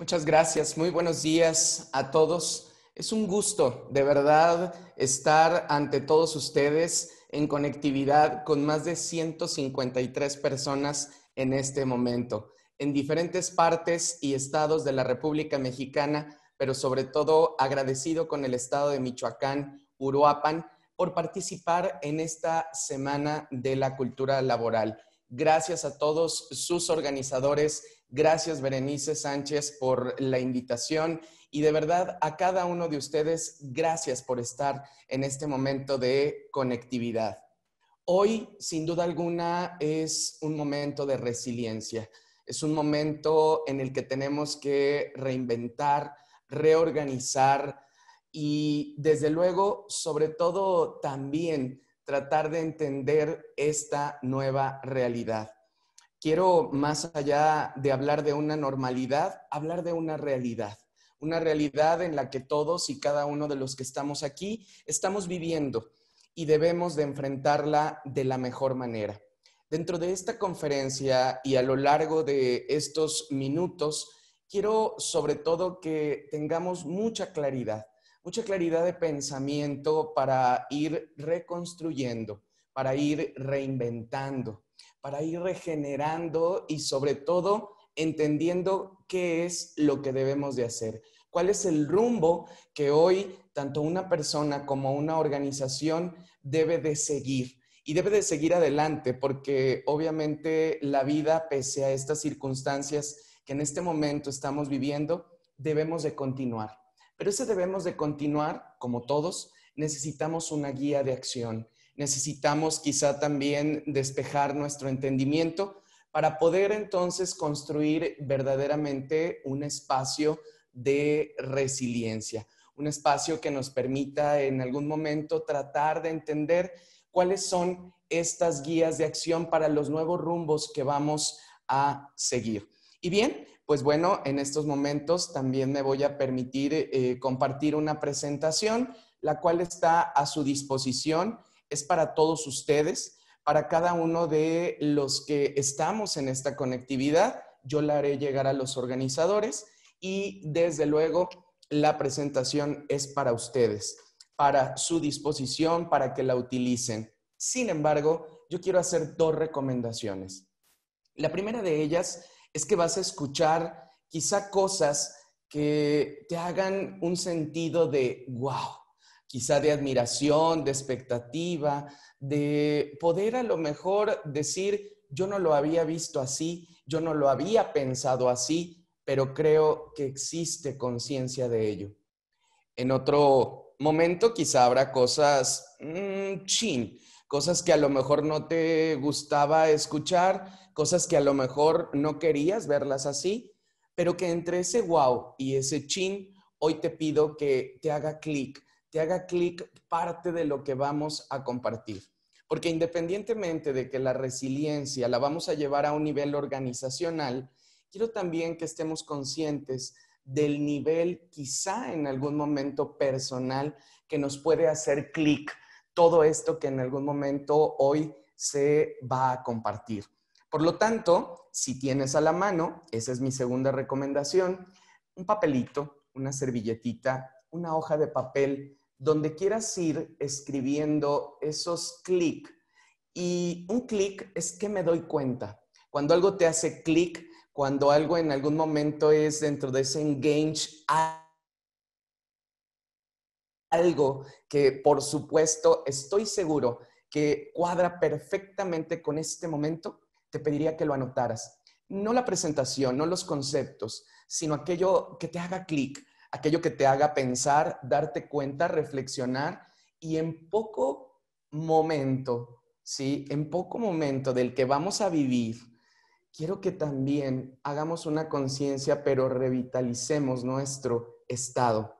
Muchas gracias, muy buenos días a todos. Es un gusto, de verdad, estar ante todos ustedes en conectividad con más de 153 personas en este momento, en diferentes partes y estados de la República Mexicana, pero sobre todo agradecido con el estado de Michoacán, Uruapan, por participar en esta Semana de la Cultura Laboral. Gracias a todos sus organizadores Gracias, Berenice Sánchez, por la invitación y de verdad a cada uno de ustedes, gracias por estar en este momento de conectividad. Hoy, sin duda alguna, es un momento de resiliencia, es un momento en el que tenemos que reinventar, reorganizar y, desde luego, sobre todo también tratar de entender esta nueva realidad quiero, más allá de hablar de una normalidad, hablar de una realidad. Una realidad en la que todos y cada uno de los que estamos aquí estamos viviendo y debemos de enfrentarla de la mejor manera. Dentro de esta conferencia y a lo largo de estos minutos, quiero sobre todo que tengamos mucha claridad, mucha claridad de pensamiento para ir reconstruyendo, para ir reinventando, para ir regenerando y sobre todo entendiendo qué es lo que debemos de hacer, cuál es el rumbo que hoy tanto una persona como una organización debe de seguir y debe de seguir adelante porque obviamente la vida, pese a estas circunstancias que en este momento estamos viviendo, debemos de continuar. Pero ese debemos de continuar, como todos, necesitamos una guía de acción necesitamos quizá también despejar nuestro entendimiento para poder entonces construir verdaderamente un espacio de resiliencia, un espacio que nos permita en algún momento tratar de entender cuáles son estas guías de acción para los nuevos rumbos que vamos a seguir. Y bien, pues bueno, en estos momentos también me voy a permitir eh, compartir una presentación, la cual está a su disposición es para todos ustedes, para cada uno de los que estamos en esta conectividad. Yo la haré llegar a los organizadores y desde luego la presentación es para ustedes, para su disposición, para que la utilicen. Sin embargo, yo quiero hacer dos recomendaciones. La primera de ellas es que vas a escuchar quizá cosas que te hagan un sentido de, wow, quizá de admiración, de expectativa, de poder a lo mejor decir, yo no lo había visto así, yo no lo había pensado así, pero creo que existe conciencia de ello. En otro momento quizá habrá cosas mm, chin, cosas que a lo mejor no te gustaba escuchar, cosas que a lo mejor no querías verlas así, pero que entre ese wow y ese chin, hoy te pido que te haga clic, te haga clic parte de lo que vamos a compartir. Porque independientemente de que la resiliencia la vamos a llevar a un nivel organizacional, quiero también que estemos conscientes del nivel quizá en algún momento personal que nos puede hacer clic todo esto que en algún momento hoy se va a compartir. Por lo tanto, si tienes a la mano, esa es mi segunda recomendación, un papelito, una servilletita, una hoja de papel donde quieras ir escribiendo esos clics. Y un clic es que me doy cuenta. Cuando algo te hace clic, cuando algo en algún momento es dentro de ese engage, algo que por supuesto estoy seguro que cuadra perfectamente con este momento, te pediría que lo anotaras. No la presentación, no los conceptos, sino aquello que te haga clic, aquello que te haga pensar, darte cuenta, reflexionar y en poco momento, ¿sí? En poco momento del que vamos a vivir, quiero que también hagamos una conciencia, pero revitalicemos nuestro estado.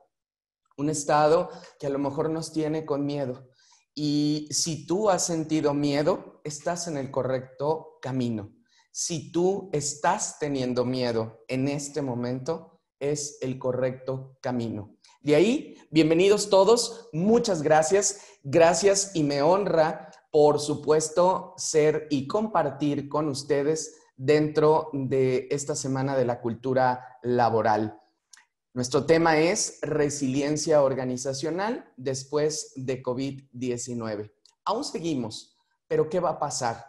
Un estado que a lo mejor nos tiene con miedo. Y si tú has sentido miedo, estás en el correcto camino. Si tú estás teniendo miedo en este momento, es el correcto camino. De ahí, bienvenidos todos, muchas gracias, gracias y me honra, por supuesto, ser y compartir con ustedes dentro de esta semana de la cultura laboral. Nuestro tema es resiliencia organizacional después de COVID-19. Aún seguimos, pero ¿qué va a pasar?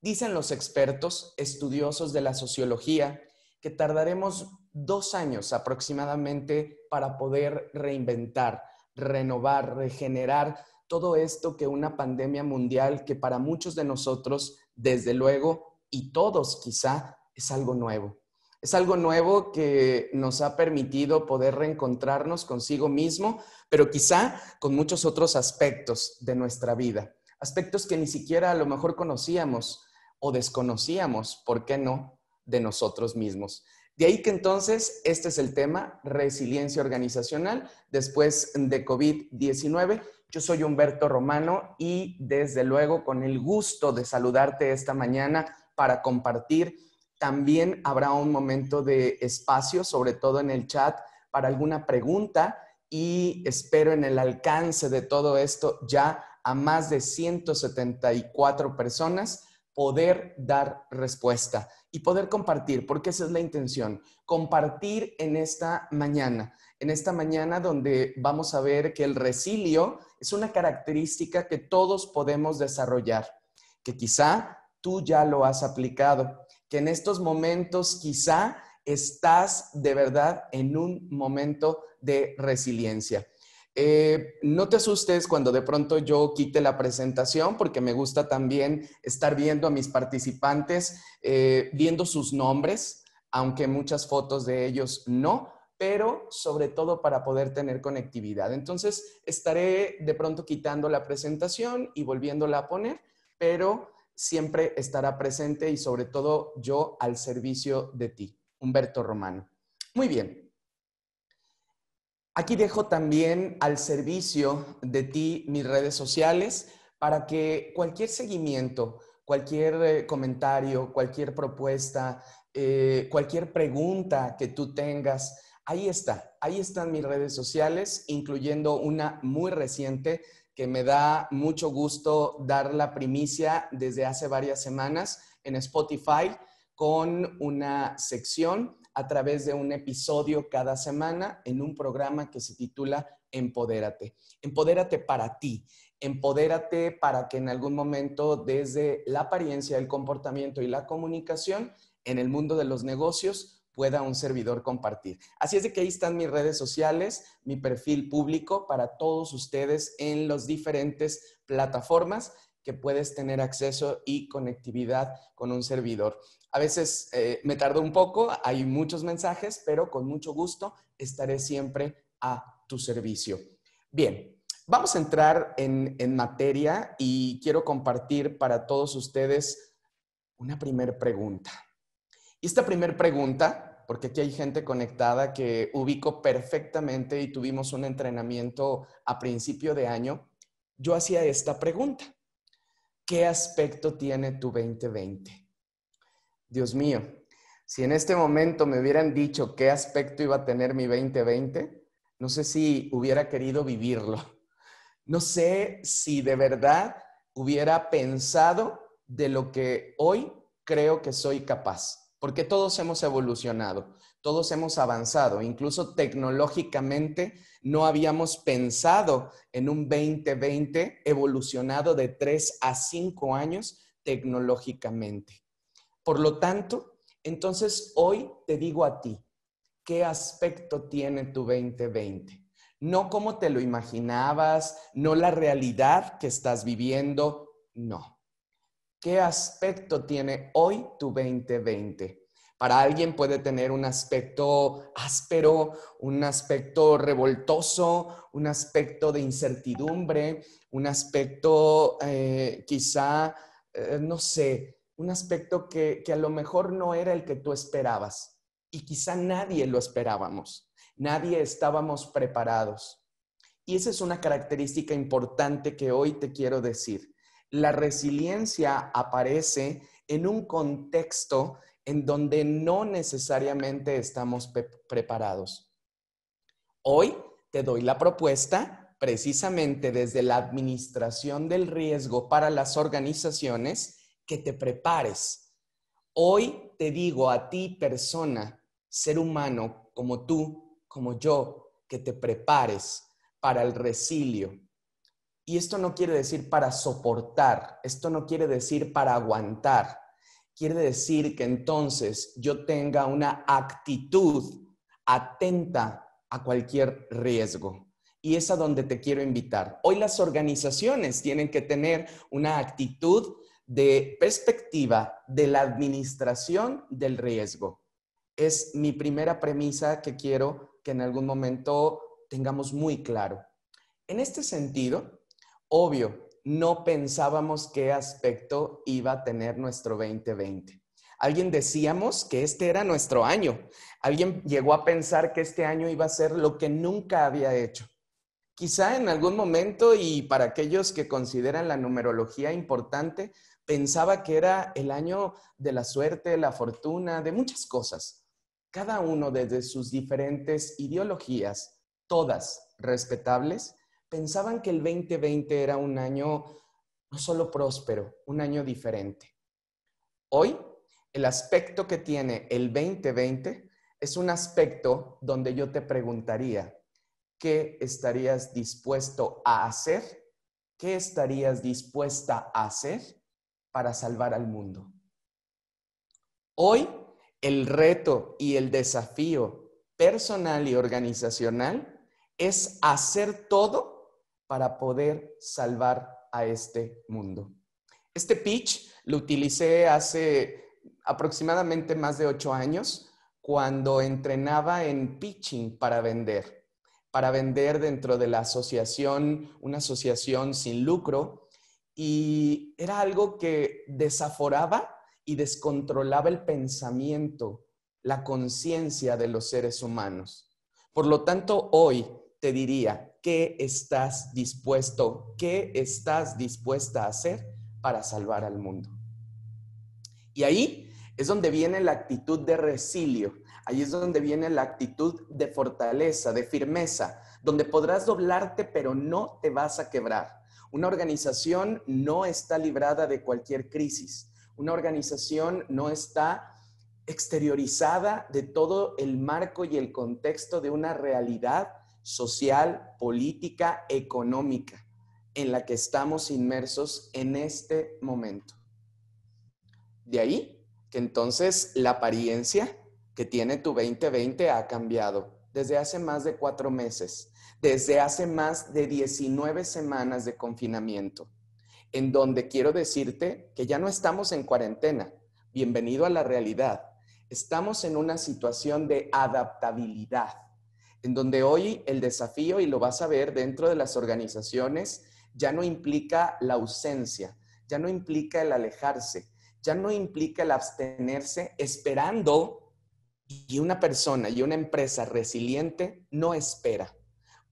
Dicen los expertos, estudiosos de la sociología, que tardaremos dos años aproximadamente para poder reinventar, renovar, regenerar todo esto que una pandemia mundial que para muchos de nosotros, desde luego, y todos quizá, es algo nuevo. Es algo nuevo que nos ha permitido poder reencontrarnos consigo mismo, pero quizá con muchos otros aspectos de nuestra vida, aspectos que ni siquiera a lo mejor conocíamos o desconocíamos, ¿por qué no? de nosotros mismos. De ahí que entonces este es el tema, resiliencia organizacional después de COVID-19. Yo soy Humberto Romano y desde luego con el gusto de saludarte esta mañana para compartir. También habrá un momento de espacio, sobre todo en el chat, para alguna pregunta y espero en el alcance de todo esto ya a más de 174 personas poder dar respuesta y poder compartir, porque esa es la intención, compartir en esta mañana, en esta mañana donde vamos a ver que el resilio es una característica que todos podemos desarrollar, que quizá tú ya lo has aplicado, que en estos momentos quizá estás de verdad en un momento de resiliencia. Eh, no te asustes cuando de pronto yo quite la presentación, porque me gusta también estar viendo a mis participantes, eh, viendo sus nombres, aunque muchas fotos de ellos no, pero sobre todo para poder tener conectividad. Entonces, estaré de pronto quitando la presentación y volviéndola a poner, pero siempre estará presente y sobre todo yo al servicio de ti, Humberto Romano. Muy bien, Aquí dejo también al servicio de ti mis redes sociales para que cualquier seguimiento, cualquier eh, comentario, cualquier propuesta, eh, cualquier pregunta que tú tengas, ahí está, ahí están mis redes sociales, incluyendo una muy reciente que me da mucho gusto dar la primicia desde hace varias semanas en Spotify con una sección a través de un episodio cada semana en un programa que se titula Empodérate. Empodérate para ti. Empodérate para que en algún momento desde la apariencia, el comportamiento y la comunicación en el mundo de los negocios pueda un servidor compartir. Así es de que ahí están mis redes sociales, mi perfil público para todos ustedes en las diferentes plataformas que puedes tener acceso y conectividad con un servidor. A veces eh, me tardo un poco, hay muchos mensajes, pero con mucho gusto estaré siempre a tu servicio. Bien, vamos a entrar en, en materia y quiero compartir para todos ustedes una primera pregunta. Y esta primera pregunta, porque aquí hay gente conectada que ubico perfectamente y tuvimos un entrenamiento a principio de año, yo hacía esta pregunta. ¿Qué aspecto tiene tu 2020? Dios mío, si en este momento me hubieran dicho qué aspecto iba a tener mi 2020, no sé si hubiera querido vivirlo. No sé si de verdad hubiera pensado de lo que hoy creo que soy capaz, porque todos hemos evolucionado, todos hemos avanzado, incluso tecnológicamente no habíamos pensado en un 2020 evolucionado de 3 a 5 años tecnológicamente. Por lo tanto, entonces hoy te digo a ti, ¿qué aspecto tiene tu 2020? No como te lo imaginabas, no la realidad que estás viviendo, no. ¿Qué aspecto tiene hoy tu 2020? Para alguien puede tener un aspecto áspero, un aspecto revoltoso, un aspecto de incertidumbre, un aspecto eh, quizá, eh, no sé, un aspecto que, a lo mejor no era el que tú esperabas y quizá nadie lo esperábamos, nadie estábamos preparados. Y esa es una característica importante que hoy te quiero decir. La resiliencia aparece en un contexto en donde no necesariamente estamos preparados. Hoy te doy la propuesta precisamente desde la administración del riesgo para las organizaciones que te prepares. Hoy te digo a ti, persona, ser humano como tú, como yo, que te prepares para el resilio. Y esto no quiere decir para soportar, esto no quiere decir para aguantar. Quiere decir que entonces yo tenga una actitud atenta a cualquier riesgo. Y es a donde te quiero invitar. Hoy las organizaciones tienen que tener una actitud de perspectiva de la administración del riesgo. Es mi primera premisa que quiero que en algún momento tengamos muy claro. En este sentido, obvio, no pensábamos qué aspecto iba a tener nuestro 2020. Alguien decíamos que este era nuestro año. Alguien llegó a pensar que este año iba a ser lo que nunca había hecho. Quizá en algún momento, y para aquellos que consideran la numerología importante, pensaba que era el año de la suerte, la fortuna, de muchas cosas. Cada uno desde sus diferentes ideologías, todas respetables, pensaban que el 2020 era un año no solo próspero, un año diferente. Hoy, el aspecto que tiene el 2020 es un aspecto donde yo te preguntaría, ¿qué estarías dispuesto a hacer? ¿Qué estarías dispuesta a hacer? para salvar al mundo. Hoy, el reto y el desafío personal y organizacional es hacer todo para poder salvar a este mundo. Este pitch lo utilicé hace aproximadamente más de ocho años cuando entrenaba en pitching para vender, para vender dentro de la asociación, una asociación sin lucro y era algo que desaforaba y descontrolaba el pensamiento, la conciencia de los seres humanos. Por lo tanto, hoy te diría, ¿qué estás dispuesto, qué estás dispuesta a hacer para salvar al mundo? Y ahí es donde viene la actitud de resilio, ahí es donde viene la actitud de fortaleza, de firmeza, donde podrás doblarte pero no te vas a quebrar una organización no está librada de cualquier crisis. Una organización no está exteriorizada de todo el marco y el contexto de una realidad social, política, económica en la que estamos inmersos en este momento. De ahí que entonces la apariencia que tiene tu 2020 ha cambiado desde hace más de cuatro meses desde hace más de 19 semanas de confinamiento, en donde quiero decirte que ya no estamos en cuarentena. Bienvenido a la realidad. Estamos en una situación de adaptabilidad, en donde hoy el desafío, y lo vas a ver dentro de las organizaciones, ya no implica la ausencia, ya no implica el alejarse, ya no implica el abstenerse esperando y una persona y una empresa resiliente no espera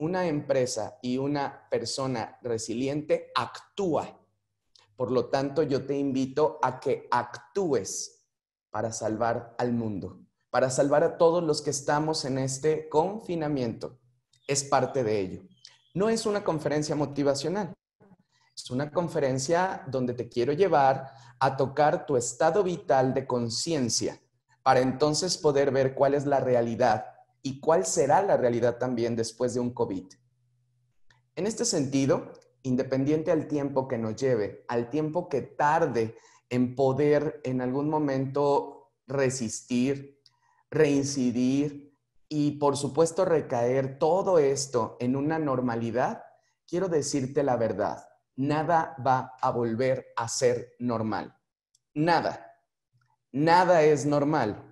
una empresa y una persona resiliente actúa. Por lo tanto, yo te invito a que actúes para salvar al mundo, para salvar a todos los que estamos en este confinamiento. Es parte de ello. No es una conferencia motivacional, es una conferencia donde te quiero llevar a tocar tu estado vital de conciencia para entonces poder ver cuál es la realidad y cuál será la realidad también después de un COVID. En este sentido, independiente al tiempo que nos lleve, al tiempo que tarde en poder en algún momento resistir, reincidir y por supuesto recaer todo esto en una normalidad, quiero decirte la verdad, nada va a volver a ser normal. Nada. Nada es normal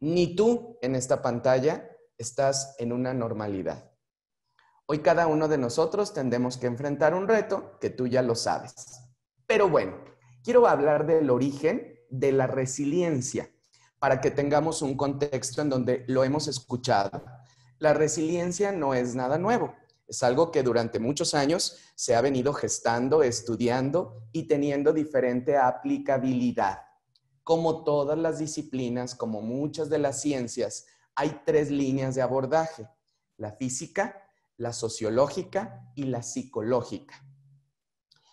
ni tú en esta pantalla estás en una normalidad. Hoy cada uno de nosotros tendemos que enfrentar un reto que tú ya lo sabes. Pero bueno, quiero hablar del origen de la resiliencia para que tengamos un contexto en donde lo hemos escuchado. La resiliencia no es nada nuevo, es algo que durante muchos años se ha venido gestando, estudiando y teniendo diferente aplicabilidad. Como todas las disciplinas, como muchas de las ciencias, hay tres líneas de abordaje, la física, la sociológica y la psicológica.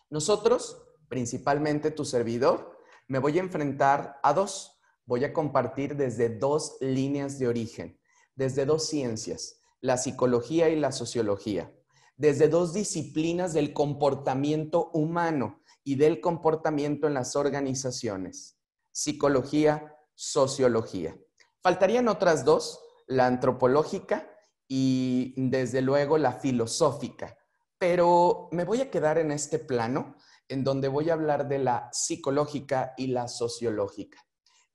Nosotros, principalmente tu servidor, me voy a enfrentar a dos. Voy a compartir desde dos líneas de origen, desde dos ciencias, la psicología y la sociología, desde dos disciplinas del comportamiento humano y del comportamiento en las organizaciones psicología, sociología. Faltarían otras dos, la antropológica y desde luego la filosófica, pero me voy a quedar en este plano en donde voy a hablar de la psicológica y la sociológica.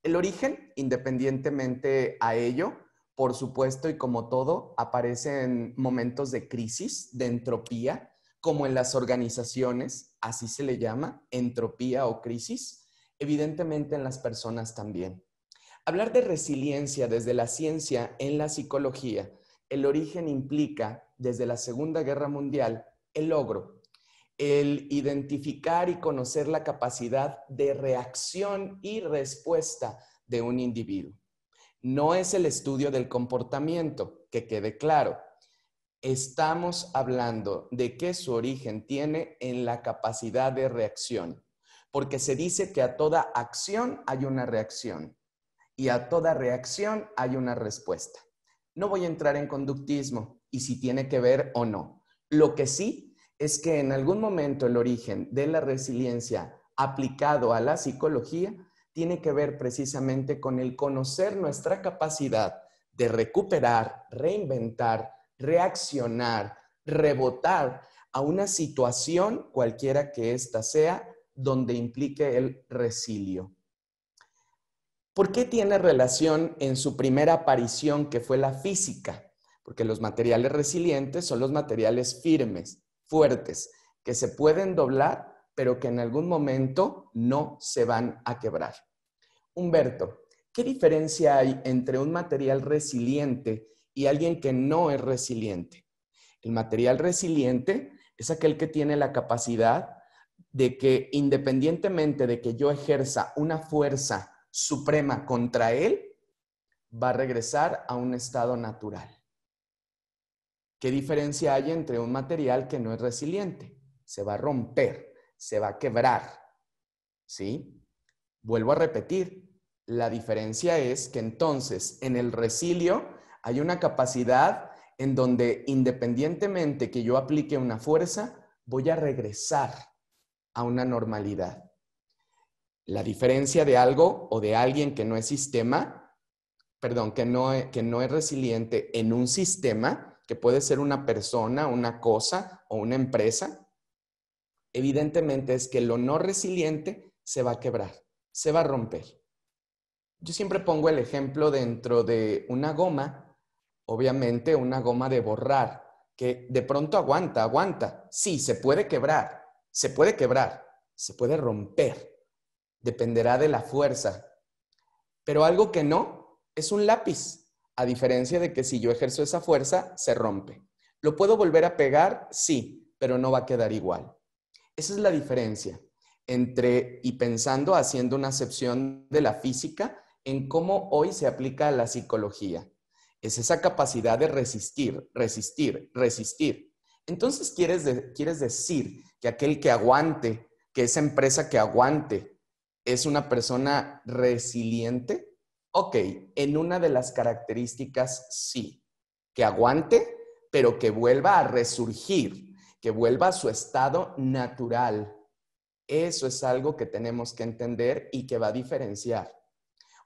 El origen, independientemente a ello, por supuesto y como todo, aparece en momentos de crisis, de entropía, como en las organizaciones, así se le llama, entropía o crisis, evidentemente en las personas también. Hablar de resiliencia desde la ciencia en la psicología, el origen implica, desde la Segunda Guerra Mundial, el logro, el identificar y conocer la capacidad de reacción y respuesta de un individuo. No es el estudio del comportamiento, que quede claro. Estamos hablando de que su origen tiene en la capacidad de reacción porque se dice que a toda acción hay una reacción y a toda reacción hay una respuesta. No voy a entrar en conductismo y si tiene que ver o no. Lo que sí es que en algún momento el origen de la resiliencia aplicado a la psicología tiene que ver precisamente con el conocer nuestra capacidad de recuperar, reinventar, reaccionar, rebotar a una situación, cualquiera que ésta sea, donde implique el resilio. ¿Por qué tiene relación en su primera aparición que fue la física? Porque los materiales resilientes son los materiales firmes, fuertes, que se pueden doblar, pero que en algún momento no se van a quebrar. Humberto, ¿qué diferencia hay entre un material resiliente y alguien que no es resiliente? El material resiliente es aquel que tiene la capacidad de que independientemente de que yo ejerza una fuerza suprema contra él, va a regresar a un estado natural. ¿Qué diferencia hay entre un material que no es resiliente? Se va a romper, se va a quebrar. ¿Sí? Vuelvo a repetir, la diferencia es que entonces en el resilio hay una capacidad en donde independientemente que yo aplique una fuerza, voy a regresar a una normalidad. La diferencia de algo o de alguien que no es sistema, perdón, que no, e, que no es resiliente en un sistema, que puede ser una persona, una cosa o una empresa, evidentemente es que lo no resiliente se va a quebrar, se va a romper. Yo siempre pongo el ejemplo dentro de una goma, obviamente una goma de borrar, que de pronto aguanta, aguanta. Sí, se puede quebrar, se puede quebrar, se puede romper, dependerá de la fuerza. Pero algo que no es un lápiz, a diferencia de que si yo ejerzo esa fuerza, se rompe. ¿Lo puedo volver a pegar? Sí, pero no va a quedar igual. Esa es la diferencia entre, y pensando, haciendo una acepción de la física, en cómo hoy se aplica a la psicología. Es esa capacidad de resistir, resistir, resistir. Entonces, quieres, quieres decir que aquel que aguante, que esa empresa que aguante es una persona resiliente? Ok, en una de las características sí, que aguante, pero que vuelva a resurgir, que vuelva a su estado natural. Eso es algo que tenemos que entender y que va a diferenciar.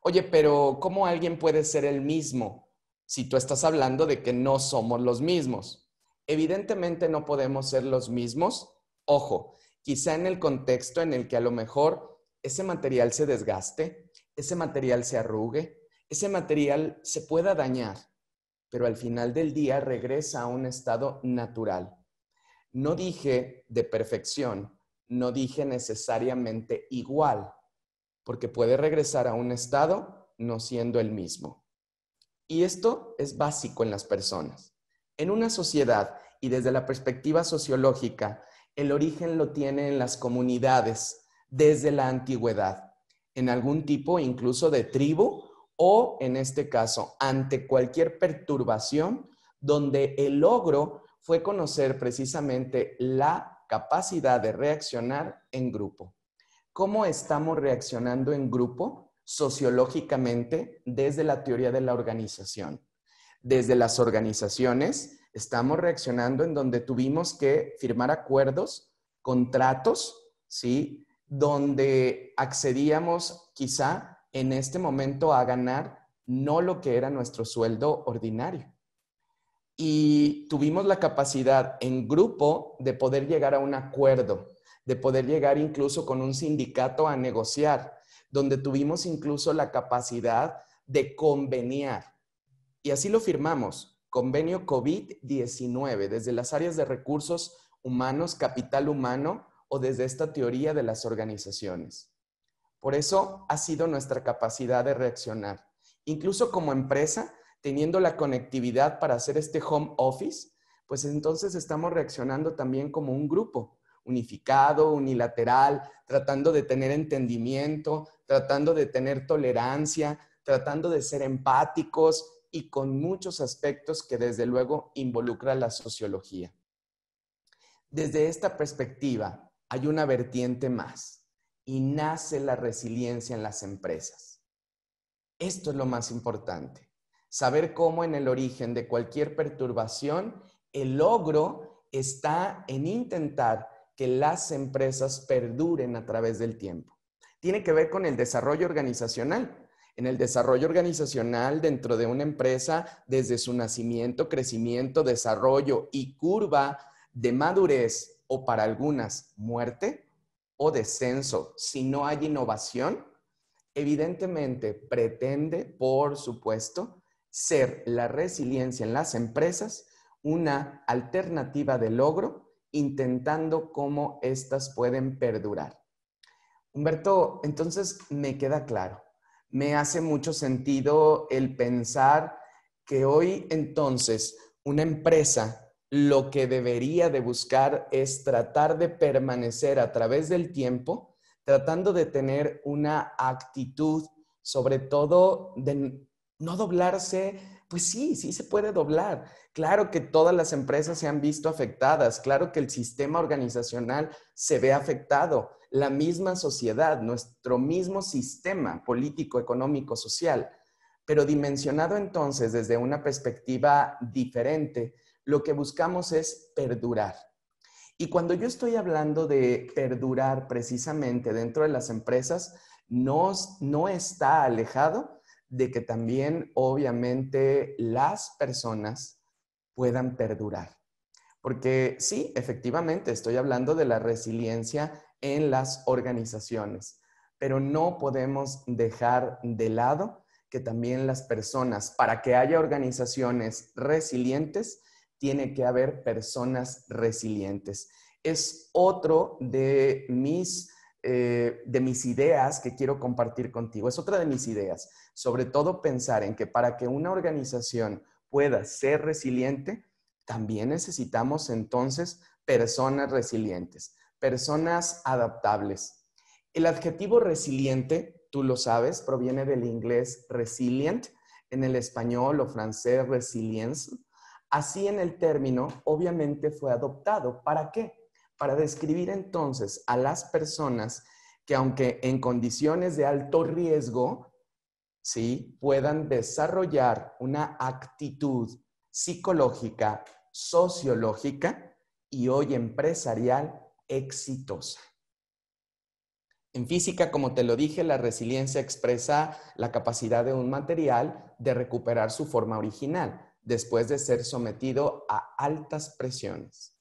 Oye, pero ¿cómo alguien puede ser el mismo si tú estás hablando de que no somos los mismos? Evidentemente no podemos ser los mismos Ojo, quizá en el contexto en el que a lo mejor ese material se desgaste, ese material se arrugue, ese material se pueda dañar, pero al final del día regresa a un estado natural. No dije de perfección, no dije necesariamente igual, porque puede regresar a un estado no siendo el mismo. Y esto es básico en las personas. En una sociedad y desde la perspectiva sociológica, el origen lo tiene en las comunidades desde la antigüedad, en algún tipo incluso de tribu o, en este caso, ante cualquier perturbación donde el logro fue conocer precisamente la capacidad de reaccionar en grupo. ¿Cómo estamos reaccionando en grupo sociológicamente desde la teoría de la organización? Desde las organizaciones, Estamos reaccionando en donde tuvimos que firmar acuerdos, contratos, ¿sí? Donde accedíamos quizá en este momento a ganar no lo que era nuestro sueldo ordinario. Y tuvimos la capacidad en grupo de poder llegar a un acuerdo, de poder llegar incluso con un sindicato a negociar, donde tuvimos incluso la capacidad de conveniar. Y así lo firmamos convenio COVID-19 desde las áreas de recursos humanos, capital humano o desde esta teoría de las organizaciones. Por eso ha sido nuestra capacidad de reaccionar. Incluso como empresa, teniendo la conectividad para hacer este home office, pues entonces estamos reaccionando también como un grupo, unificado, unilateral, tratando de tener entendimiento, tratando de tener tolerancia, tratando de ser empáticos, y con muchos aspectos que desde luego involucra la sociología. Desde esta perspectiva hay una vertiente más y nace la resiliencia en las empresas. Esto es lo más importante, saber cómo en el origen de cualquier perturbación el logro está en intentar que las empresas perduren a través del tiempo. Tiene que ver con el desarrollo organizacional en el desarrollo organizacional dentro de una empresa desde su nacimiento, crecimiento, desarrollo y curva de madurez o para algunas muerte o descenso si no hay innovación, evidentemente pretende, por supuesto, ser la resiliencia en las empresas una alternativa de logro, intentando cómo éstas pueden perdurar. Humberto, entonces me queda claro, me hace mucho sentido el pensar que hoy entonces una empresa lo que debería de buscar es tratar de permanecer a través del tiempo, tratando de tener una actitud, sobre todo de no doblarse, pues sí, sí se puede doblar. Claro que todas las empresas se han visto afectadas, claro que el sistema organizacional se ve afectado, la misma sociedad, nuestro mismo sistema político, económico, social, pero dimensionado entonces desde una perspectiva diferente, lo que buscamos es perdurar. Y cuando yo estoy hablando de perdurar precisamente dentro de las empresas, no, no está alejado de que también obviamente las personas puedan perdurar. Porque sí, efectivamente, estoy hablando de la resiliencia en las organizaciones. Pero no podemos dejar de lado que también las personas, para que haya organizaciones resilientes, tiene que haber personas resilientes. Es otro de mis, eh, de mis ideas que quiero compartir contigo. Es otra de mis ideas. Sobre todo pensar en que para que una organización pueda ser resiliente, también necesitamos entonces personas resilientes personas adaptables. El adjetivo resiliente, tú lo sabes, proviene del inglés resilient, en el español o francés resilience. Así en el término, obviamente fue adoptado. ¿Para qué? Para describir entonces a las personas que aunque en condiciones de alto riesgo, ¿sí? puedan desarrollar una actitud psicológica, sociológica y hoy empresarial exitosa. En física, como te lo dije, la resiliencia expresa la capacidad de un material de recuperar su forma original después de ser sometido a altas presiones.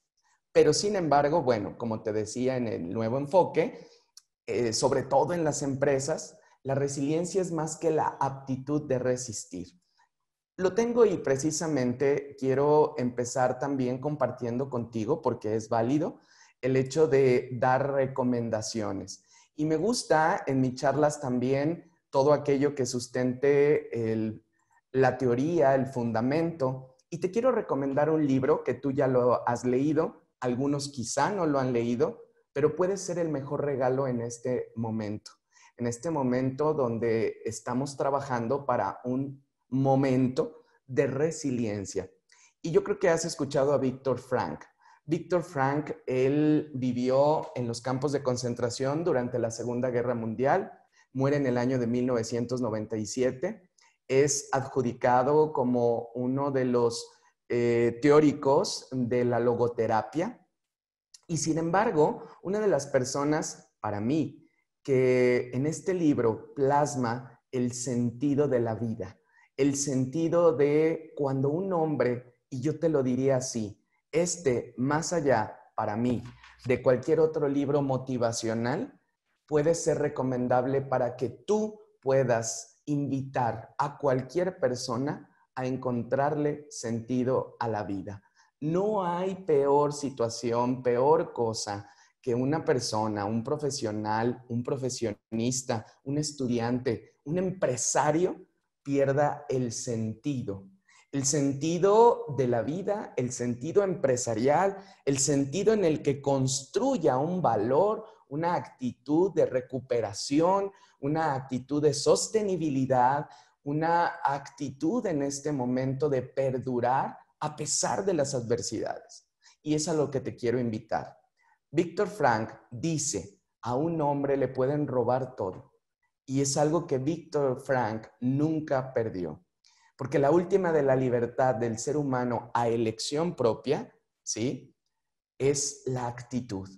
Pero sin embargo, bueno, como te decía en el nuevo enfoque, eh, sobre todo en las empresas, la resiliencia es más que la aptitud de resistir. Lo tengo y precisamente quiero empezar también compartiendo contigo porque es válido el hecho de dar recomendaciones. Y me gusta en mis charlas también todo aquello que sustente el, la teoría, el fundamento. Y te quiero recomendar un libro que tú ya lo has leído, algunos quizá no lo han leído, pero puede ser el mejor regalo en este momento, en este momento donde estamos trabajando para un momento de resiliencia. Y yo creo que has escuchado a Víctor Frank. Víctor Frank, él vivió en los campos de concentración durante la Segunda Guerra Mundial, muere en el año de 1997, es adjudicado como uno de los eh, teóricos de la logoterapia y sin embargo, una de las personas, para mí, que en este libro plasma el sentido de la vida, el sentido de cuando un hombre, y yo te lo diría así, este, más allá, para mí, de cualquier otro libro motivacional, puede ser recomendable para que tú puedas invitar a cualquier persona a encontrarle sentido a la vida. No hay peor situación, peor cosa que una persona, un profesional, un profesionista, un estudiante, un empresario pierda el sentido el sentido de la vida, el sentido empresarial, el sentido en el que construya un valor, una actitud de recuperación, una actitud de sostenibilidad, una actitud en este momento de perdurar a pesar de las adversidades. Y es a lo que te quiero invitar. Víctor Frank dice, a un hombre le pueden robar todo. Y es algo que Víctor Frank nunca perdió. Porque la última de la libertad del ser humano a elección propia, ¿sí? Es la actitud.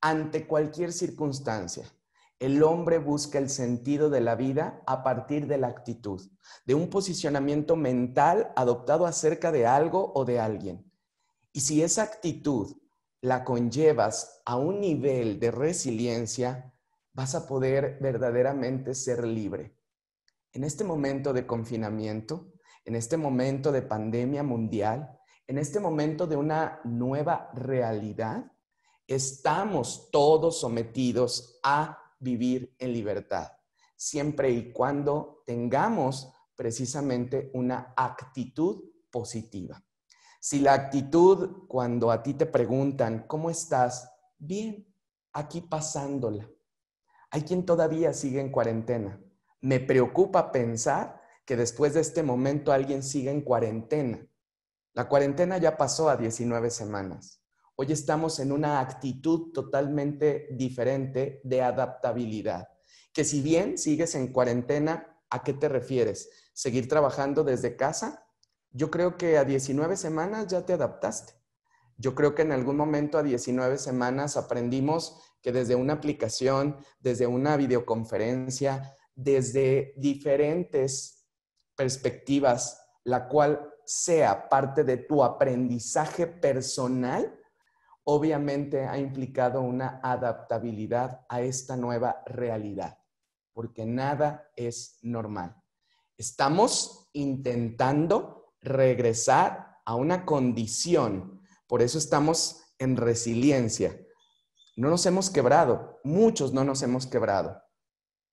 Ante cualquier circunstancia, el hombre busca el sentido de la vida a partir de la actitud, de un posicionamiento mental adoptado acerca de algo o de alguien. Y si esa actitud la conllevas a un nivel de resiliencia, vas a poder verdaderamente ser libre. En este momento de confinamiento, en este momento de pandemia mundial, en este momento de una nueva realidad, estamos todos sometidos a vivir en libertad, siempre y cuando tengamos precisamente una actitud positiva. Si la actitud cuando a ti te preguntan, ¿cómo estás? Bien, aquí pasándola. Hay quien todavía sigue en cuarentena. Me preocupa pensar que después de este momento alguien siga en cuarentena. La cuarentena ya pasó a 19 semanas. Hoy estamos en una actitud totalmente diferente de adaptabilidad, que si bien sigues en cuarentena, ¿a qué te refieres? ¿Seguir trabajando desde casa? Yo creo que a 19 semanas ya te adaptaste. Yo creo que en algún momento a 19 semanas aprendimos que desde una aplicación, desde una videoconferencia, desde diferentes perspectivas, la cual sea parte de tu aprendizaje personal, obviamente ha implicado una adaptabilidad a esta nueva realidad, porque nada es normal. Estamos intentando regresar a una condición, por eso estamos en resiliencia. No nos hemos quebrado, muchos no nos hemos quebrado.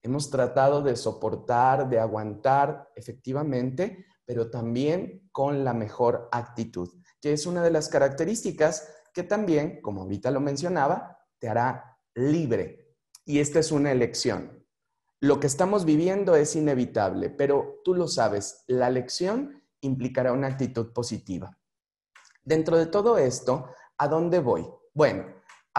Hemos tratado de soportar, de aguantar, efectivamente, pero también con la mejor actitud, que es una de las características que también, como ahorita lo mencionaba, te hará libre. Y esta es una elección. Lo que estamos viviendo es inevitable, pero tú lo sabes, la elección implicará una actitud positiva. Dentro de todo esto, ¿a dónde voy? Bueno,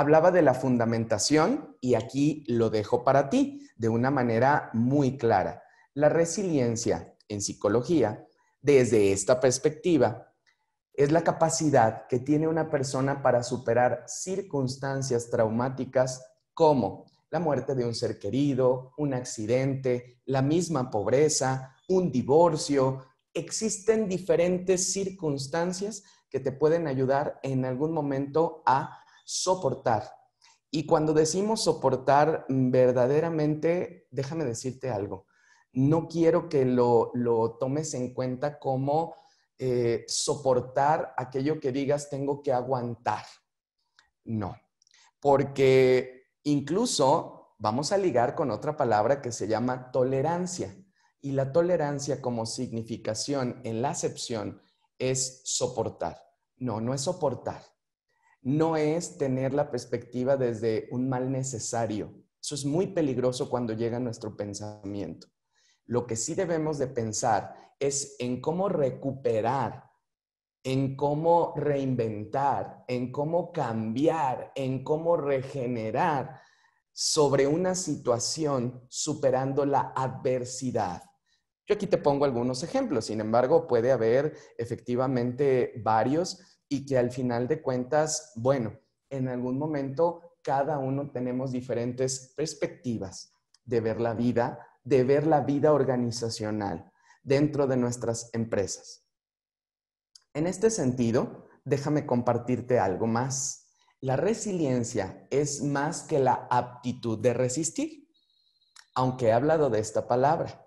hablaba de la fundamentación y aquí lo dejo para ti de una manera muy clara. La resiliencia en psicología, desde esta perspectiva, es la capacidad que tiene una persona para superar circunstancias traumáticas como la muerte de un ser querido, un accidente, la misma pobreza, un divorcio. Existen diferentes circunstancias que te pueden ayudar en algún momento a soportar. Y cuando decimos soportar, mm, verdaderamente, déjame decirte algo, no quiero que lo, lo tomes en cuenta como eh, soportar aquello que digas tengo que aguantar. No, porque incluso vamos a ligar con otra palabra que se llama tolerancia. Y la tolerancia como significación en la acepción es soportar. No, no es soportar no es tener la perspectiva desde un mal necesario. Eso es muy peligroso cuando llega a nuestro pensamiento. Lo que sí debemos de pensar es en cómo recuperar, en cómo reinventar, en cómo cambiar, en cómo regenerar sobre una situación superando la adversidad. Yo aquí te pongo algunos ejemplos, sin embargo, puede haber efectivamente varios, y que al final de cuentas, bueno, en algún momento cada uno tenemos diferentes perspectivas de ver la vida, de ver la vida organizacional dentro de nuestras empresas. En este sentido, déjame compartirte algo más. La resiliencia es más que la aptitud de resistir, aunque he hablado de esta palabra.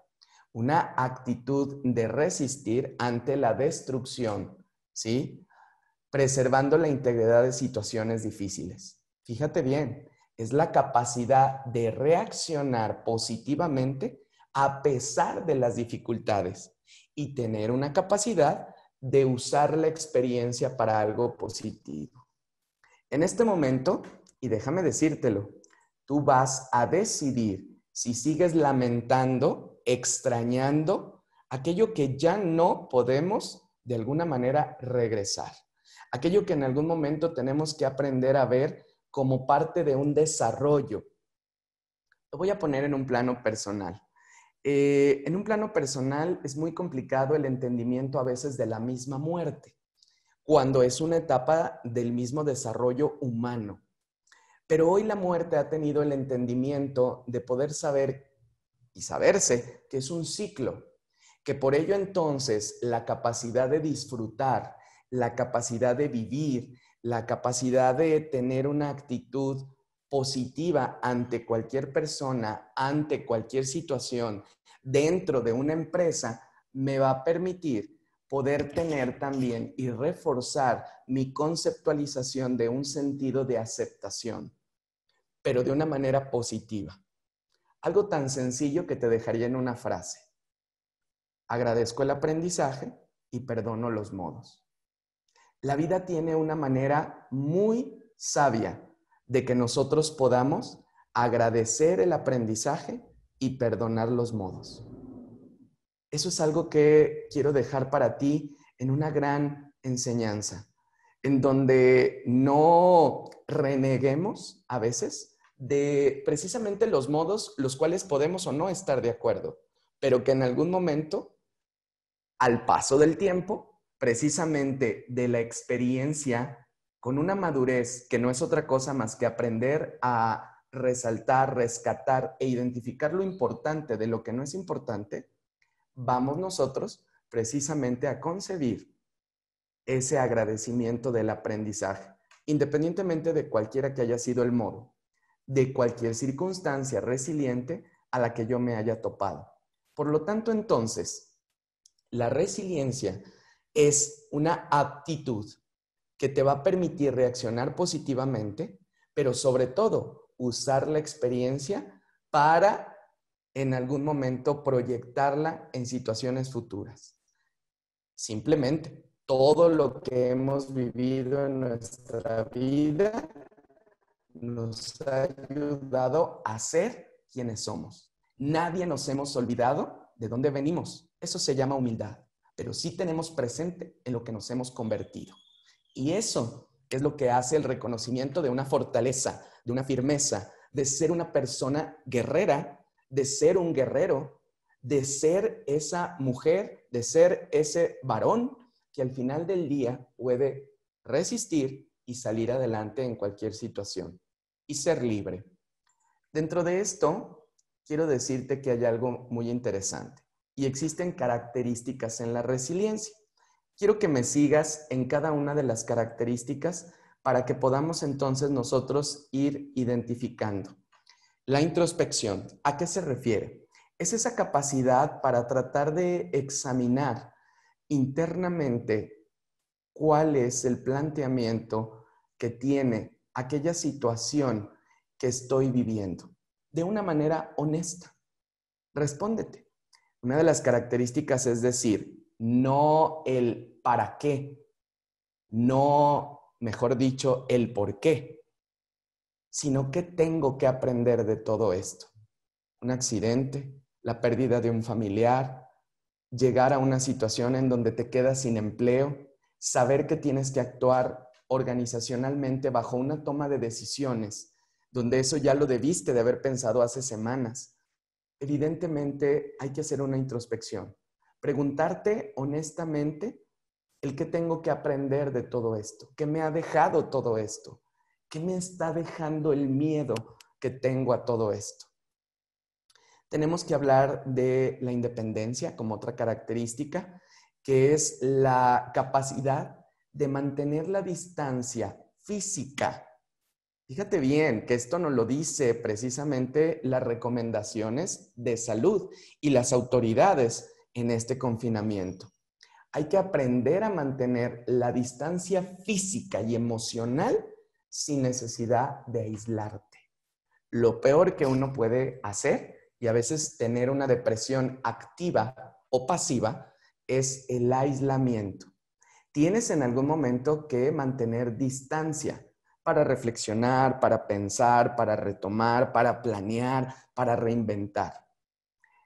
Una actitud de resistir ante la destrucción, ¿sí? preservando la integridad de situaciones difíciles. Fíjate bien, es la capacidad de reaccionar positivamente a pesar de las dificultades y tener una capacidad de usar la experiencia para algo positivo. En este momento, y déjame decírtelo, tú vas a decidir si sigues lamentando, extrañando aquello que ya no podemos de alguna manera regresar aquello que en algún momento tenemos que aprender a ver como parte de un desarrollo. Lo voy a poner en un plano personal. Eh, en un plano personal es muy complicado el entendimiento a veces de la misma muerte, cuando es una etapa del mismo desarrollo humano. Pero hoy la muerte ha tenido el entendimiento de poder saber y saberse que es un ciclo, que por ello entonces la capacidad de disfrutar la capacidad de vivir, la capacidad de tener una actitud positiva ante cualquier persona, ante cualquier situación dentro de una empresa, me va a permitir poder tener también y reforzar mi conceptualización de un sentido de aceptación, pero de una manera positiva. Algo tan sencillo que te dejaría en una frase. Agradezco el aprendizaje y perdono los modos la vida tiene una manera muy sabia de que nosotros podamos agradecer el aprendizaje y perdonar los modos. Eso es algo que quiero dejar para ti en una gran enseñanza, en donde no reneguemos a veces de precisamente los modos los cuales podemos o no estar de acuerdo, pero que en algún momento, al paso del tiempo, precisamente de la experiencia con una madurez que no es otra cosa más que aprender a resaltar, rescatar e identificar lo importante de lo que no es importante, vamos nosotros precisamente a concebir ese agradecimiento del aprendizaje, independientemente de cualquiera que haya sido el modo, de cualquier circunstancia resiliente a la que yo me haya topado. Por lo tanto, entonces, la resiliencia es una aptitud que te va a permitir reaccionar positivamente, pero sobre todo usar la experiencia para en algún momento proyectarla en situaciones futuras. Simplemente todo lo que hemos vivido en nuestra vida nos ha ayudado a ser quienes somos. Nadie nos hemos olvidado de dónde venimos. Eso se llama humildad pero sí tenemos presente en lo que nos hemos convertido. Y eso es lo que hace el reconocimiento de una fortaleza, de una firmeza, de ser una persona guerrera, de ser un guerrero, de ser esa mujer, de ser ese varón que al final del día puede resistir y salir adelante en cualquier situación y ser libre. Dentro de esto, quiero decirte que hay algo muy interesante y existen características en la resiliencia. Quiero que me sigas en cada una de las características para que podamos entonces nosotros ir identificando. La introspección, ¿a qué se refiere? Es esa capacidad para tratar de examinar internamente cuál es el planteamiento que tiene aquella situación que estoy viviendo de una manera honesta. Respóndete. Una de las características es decir, no el para qué, no, mejor dicho, el por qué, sino qué tengo que aprender de todo esto. Un accidente, la pérdida de un familiar, llegar a una situación en donde te quedas sin empleo, saber que tienes que actuar organizacionalmente bajo una toma de decisiones, donde eso ya lo debiste de haber pensado hace semanas, evidentemente hay que hacer una introspección, preguntarte honestamente el que tengo que aprender de todo esto, qué me ha dejado todo esto, qué me está dejando el miedo que tengo a todo esto. Tenemos que hablar de la independencia como otra característica, que es la capacidad de mantener la distancia física Fíjate bien que esto nos lo dice precisamente las recomendaciones de salud y las autoridades en este confinamiento. Hay que aprender a mantener la distancia física y emocional sin necesidad de aislarte. Lo peor que uno puede hacer y a veces tener una depresión activa o pasiva es el aislamiento. Tienes en algún momento que mantener distancia para reflexionar, para pensar, para retomar, para planear, para reinventar.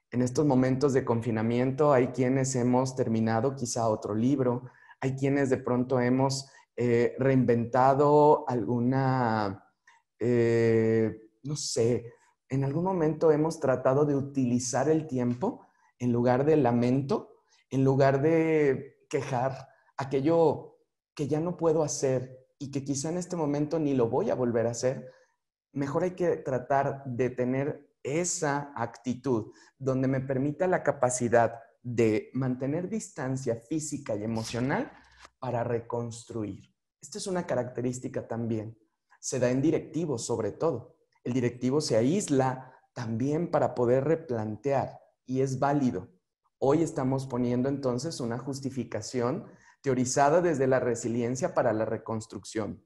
En estos momentos de confinamiento hay quienes hemos terminado quizá otro libro, hay quienes de pronto hemos eh, reinventado alguna, eh, no sé, en algún momento hemos tratado de utilizar el tiempo en lugar de lamento, en lugar de quejar aquello que ya no puedo hacer, y que quizá en este momento ni lo voy a volver a hacer, mejor hay que tratar de tener esa actitud donde me permita la capacidad de mantener distancia física y emocional para reconstruir. Esta es una característica también. Se da en directivos sobre todo. El directivo se aísla también para poder replantear y es válido. Hoy estamos poniendo entonces una justificación teorizada desde la resiliencia para la reconstrucción.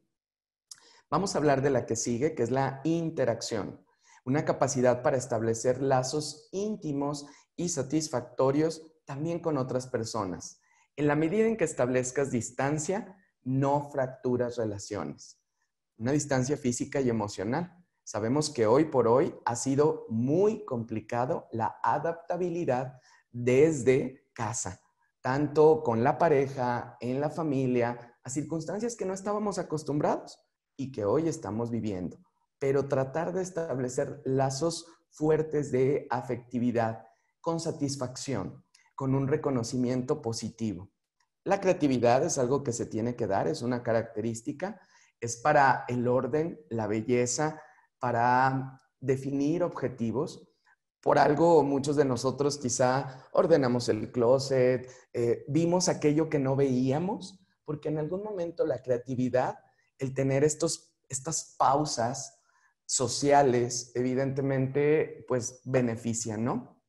Vamos a hablar de la que sigue, que es la interacción, una capacidad para establecer lazos íntimos y satisfactorios también con otras personas. En la medida en que establezcas distancia, no fracturas relaciones. Una distancia física y emocional. Sabemos que hoy por hoy ha sido muy complicado la adaptabilidad desde casa tanto con la pareja, en la familia, a circunstancias que no estábamos acostumbrados y que hoy estamos viviendo. Pero tratar de establecer lazos fuertes de afectividad, con satisfacción, con un reconocimiento positivo. La creatividad es algo que se tiene que dar, es una característica, es para el orden, la belleza, para definir objetivos, por algo muchos de nosotros quizá ordenamos el closet, eh, vimos aquello que no veíamos, porque en algún momento la creatividad, el tener estos, estas pausas sociales, evidentemente, pues beneficia, ¿no?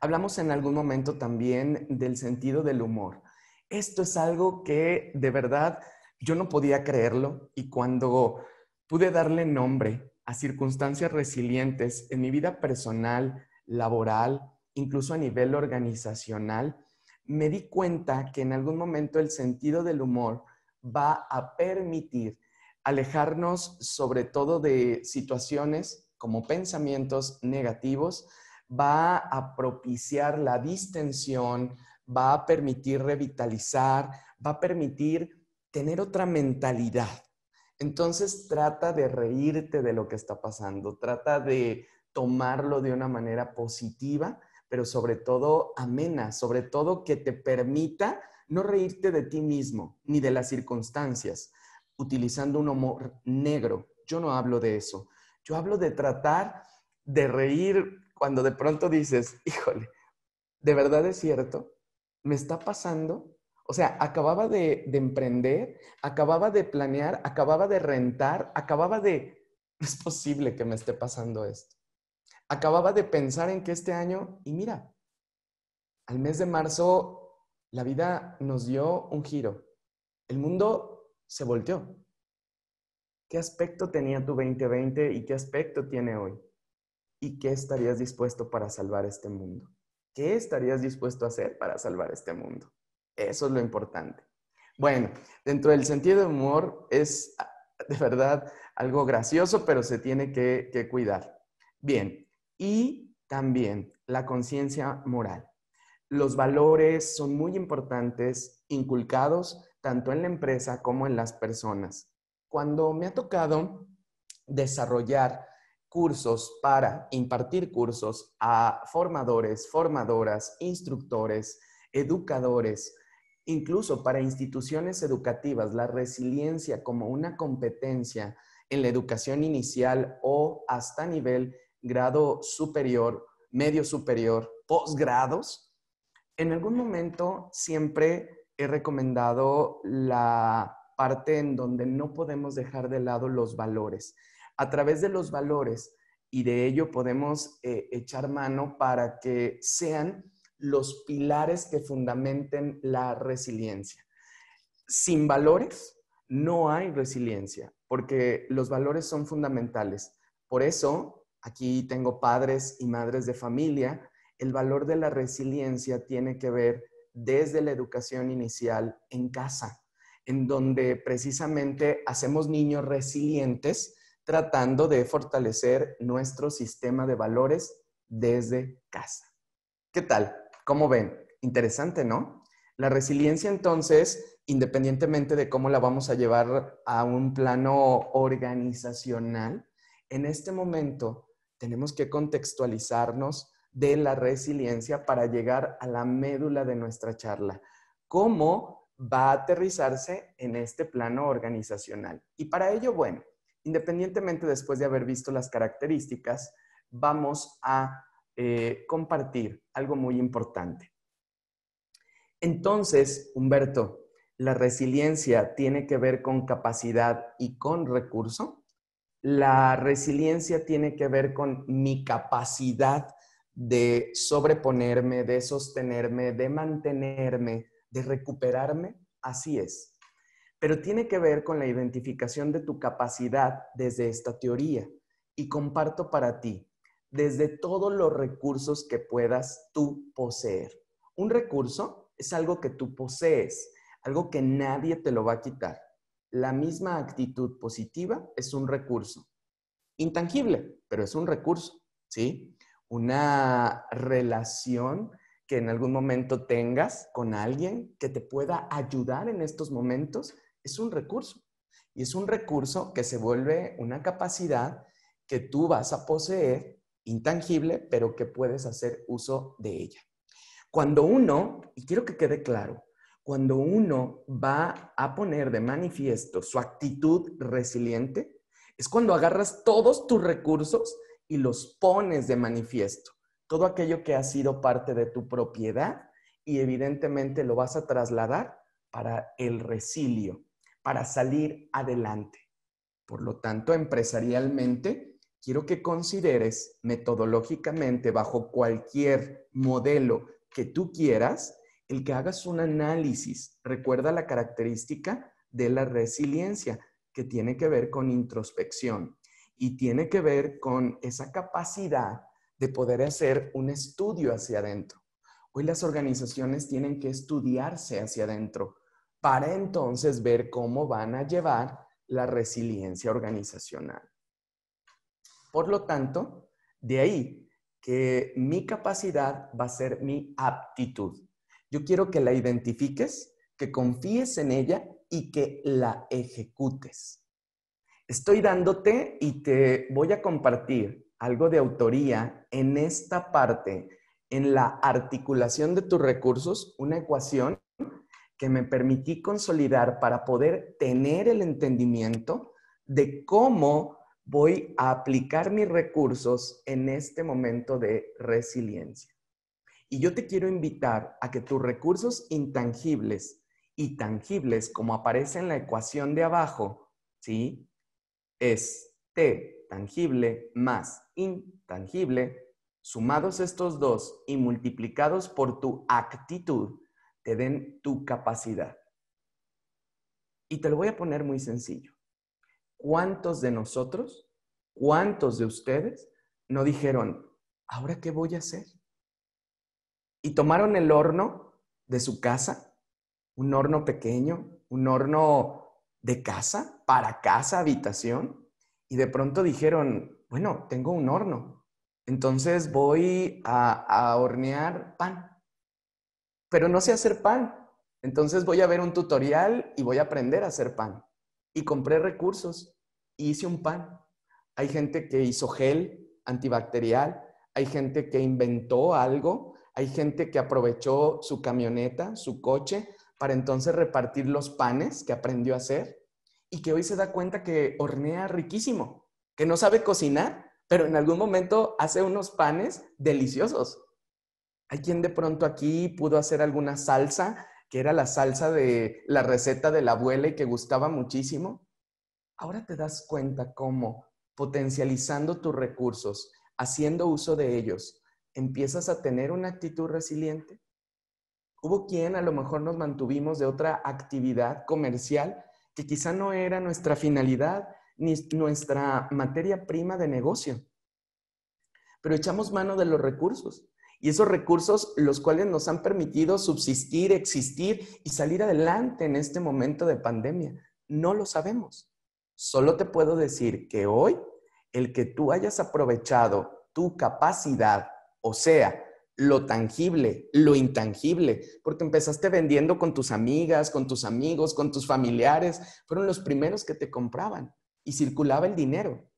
Hablamos en algún momento también del sentido del humor. Esto es algo que de verdad yo no podía creerlo y cuando pude darle nombre a circunstancias resilientes en mi vida personal, laboral, incluso a nivel organizacional, me di cuenta que en algún momento el sentido del humor va a permitir alejarnos sobre todo de situaciones como pensamientos negativos, va a propiciar la distensión, va a permitir revitalizar, va a permitir tener otra mentalidad. Entonces trata de reírte de lo que está pasando, trata de tomarlo de una manera positiva, pero sobre todo amena, sobre todo que te permita no reírte de ti mismo ni de las circunstancias, utilizando un humor negro. Yo no hablo de eso. Yo hablo de tratar de reír cuando de pronto dices, híjole, ¿de verdad es cierto? ¿Me está pasando? O sea, acababa de, emprender, acababa de planear, acababa de rentar, acababa de... es posible que me esté pasando esto. Acababa de pensar en que este año, y mira, al mes de marzo la vida nos dio un giro. El mundo se volteó. ¿Qué aspecto tenía tu 2020 y qué aspecto tiene hoy? ¿Y qué estarías dispuesto para salvar este mundo? ¿Qué estarías dispuesto a hacer para salvar este mundo? Eso es lo importante. Bueno, dentro del sentido de humor es de verdad algo gracioso, pero se tiene que, cuidar. Bien, y también la conciencia moral. Los valores son muy importantes, inculcados tanto en la empresa como en las personas. Cuando me ha tocado desarrollar cursos para impartir cursos a formadores, formadoras, instructores, educadores, Incluso para instituciones educativas, la resiliencia como una competencia en la educación inicial o hasta nivel grado superior, medio superior, posgrados, en algún momento siempre he recomendado la parte en donde no podemos dejar de lado los valores. A través de los valores y de ello podemos eh, echar mano para que sean los pilares que fundamenten la resiliencia. Sin valores no hay resiliencia, porque los valores son fundamentales. Por eso, aquí tengo padres y madres de familia, el valor de la resiliencia tiene que ver desde la educación inicial en casa, en donde precisamente hacemos niños resilientes tratando de fortalecer nuestro sistema de valores desde casa. ¿Qué tal? ¿Cómo ven? Interesante, ¿no? La resiliencia entonces, independientemente de cómo la vamos a llevar a un plano organizacional, en este momento tenemos que contextualizarnos de la resiliencia para llegar a la médula de nuestra charla. ¿Cómo va a aterrizarse en este plano organizacional? Y para ello, bueno, independientemente después de haber visto las características, vamos a eh, compartir algo muy importante. Entonces, Humberto, ¿la resiliencia tiene que ver con capacidad y con recurso? ¿La resiliencia tiene que ver con mi capacidad de sobreponerme, de sostenerme, de mantenerme, de recuperarme? Así es. Pero tiene que ver con la identificación de tu capacidad desde esta teoría. Y comparto para ti, desde todos los recursos que puedas tú poseer. Un recurso es algo que tú posees, algo que nadie te lo va a quitar. La misma actitud positiva es un recurso. Intangible, pero es un recurso, ¿sí? Una relación que en algún momento tengas con alguien que te pueda ayudar en estos momentos es un recurso. Y es un recurso que se vuelve una capacidad que tú vas a poseer intangible, pero que puedes hacer uso de ella. Cuando uno, y quiero que quede claro, cuando uno va a poner de manifiesto su actitud resiliente, es cuando agarras todos tus recursos y los pones de manifiesto. Todo aquello que ha sido parte de tu propiedad y evidentemente lo vas a trasladar para el resilio, para salir adelante. Por lo tanto, empresarialmente, quiero que consideres metodológicamente bajo cualquier modelo que tú quieras, el que hagas un análisis. Recuerda la característica de la resiliencia que tiene que ver con introspección y tiene que ver con esa capacidad de poder hacer un estudio hacia adentro. Hoy las organizaciones tienen que estudiarse hacia adentro para entonces ver cómo van a llevar la resiliencia organizacional. Por lo tanto, de ahí que mi capacidad va a ser mi aptitud. Yo quiero que la identifiques, que confíes en ella y que la ejecutes. Estoy dándote y te voy a compartir algo de autoría en esta parte, en la articulación de tus recursos, una ecuación que me permití consolidar para poder tener el entendimiento de cómo voy a aplicar mis recursos en este momento de resiliencia. Y yo te quiero invitar a que tus recursos intangibles y tangibles, como aparece en la ecuación de abajo, ¿sí? Es este T tangible más intangible, sumados estos dos y multiplicados por tu actitud, te den tu capacidad. Y te lo voy a poner muy sencillo. ¿cuántos de nosotros, cuántos de ustedes no dijeron, ahora qué voy a hacer? Y tomaron el horno de su casa, un horno pequeño, un horno de casa, para casa, habitación, y de pronto dijeron, bueno, tengo un horno, entonces voy a, hornear pan, pero no sé hacer pan, entonces voy a ver un tutorial y voy a aprender a hacer pan. Y compré recursos hice un pan. Hay gente que hizo gel antibacterial, hay gente que inventó algo, hay gente que aprovechó su camioneta, su coche, para entonces repartir los panes que aprendió a hacer y que hoy se da cuenta que hornea riquísimo, que no sabe cocinar, pero en algún momento hace unos panes deliciosos. Hay quien de pronto aquí pudo hacer alguna salsa, que era la salsa de la receta de la abuela y que gustaba muchísimo ahora te das cuenta cómo potencializando tus recursos, haciendo uso de ellos, empiezas a tener una actitud resiliente. Hubo quien a lo mejor nos mantuvimos de otra actividad comercial que quizá no era nuestra finalidad ni nuestra materia prima de negocio, pero echamos mano de los recursos y esos recursos los cuales nos han permitido subsistir, existir y salir adelante en este momento de pandemia. No lo sabemos. Solo te puedo decir que hoy el que tú hayas aprovechado tu capacidad, o sea, lo tangible, lo intangible, porque empezaste vendiendo con tus amigas, con tus amigos, con tus familiares, fueron los primeros que te compraban y circulaba el dinero.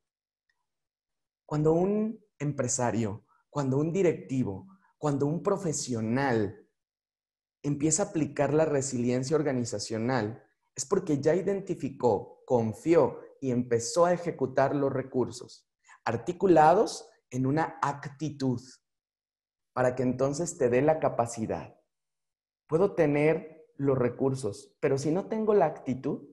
Cuando un empresario, cuando un directivo, cuando un profesional empieza a aplicar la resiliencia organizacional, es porque ya identificó, confió y empezó a ejecutar los recursos articulados en una actitud para que entonces te dé la capacidad. Puedo tener los recursos, pero si no tengo la actitud,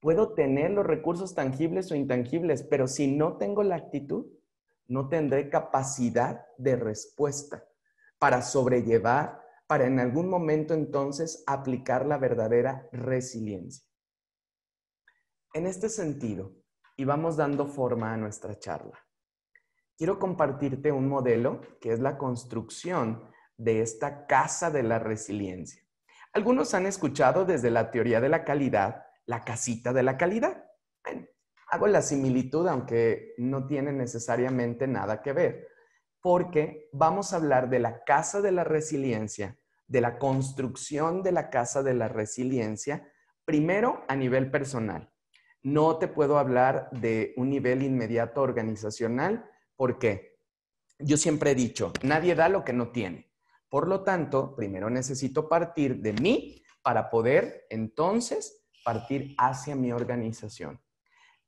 puedo tener los recursos tangibles o intangibles, pero si no tengo la actitud, no tendré capacidad de respuesta para sobrellevar para en algún momento entonces aplicar la verdadera resiliencia. En este sentido, y vamos dando forma a nuestra charla, quiero compartirte un modelo que es la construcción de esta casa de la resiliencia. Algunos han escuchado desde la teoría de la calidad, la casita de la calidad. hago la similitud, aunque no tiene necesariamente nada que ver porque vamos a hablar de la casa de la resiliencia, de la construcción de la casa de la resiliencia, primero a nivel personal. No te puedo hablar de un nivel inmediato organizacional porque yo siempre he dicho, nadie da lo que no tiene. Por lo tanto, primero necesito partir de mí para poder entonces partir hacia mi organización.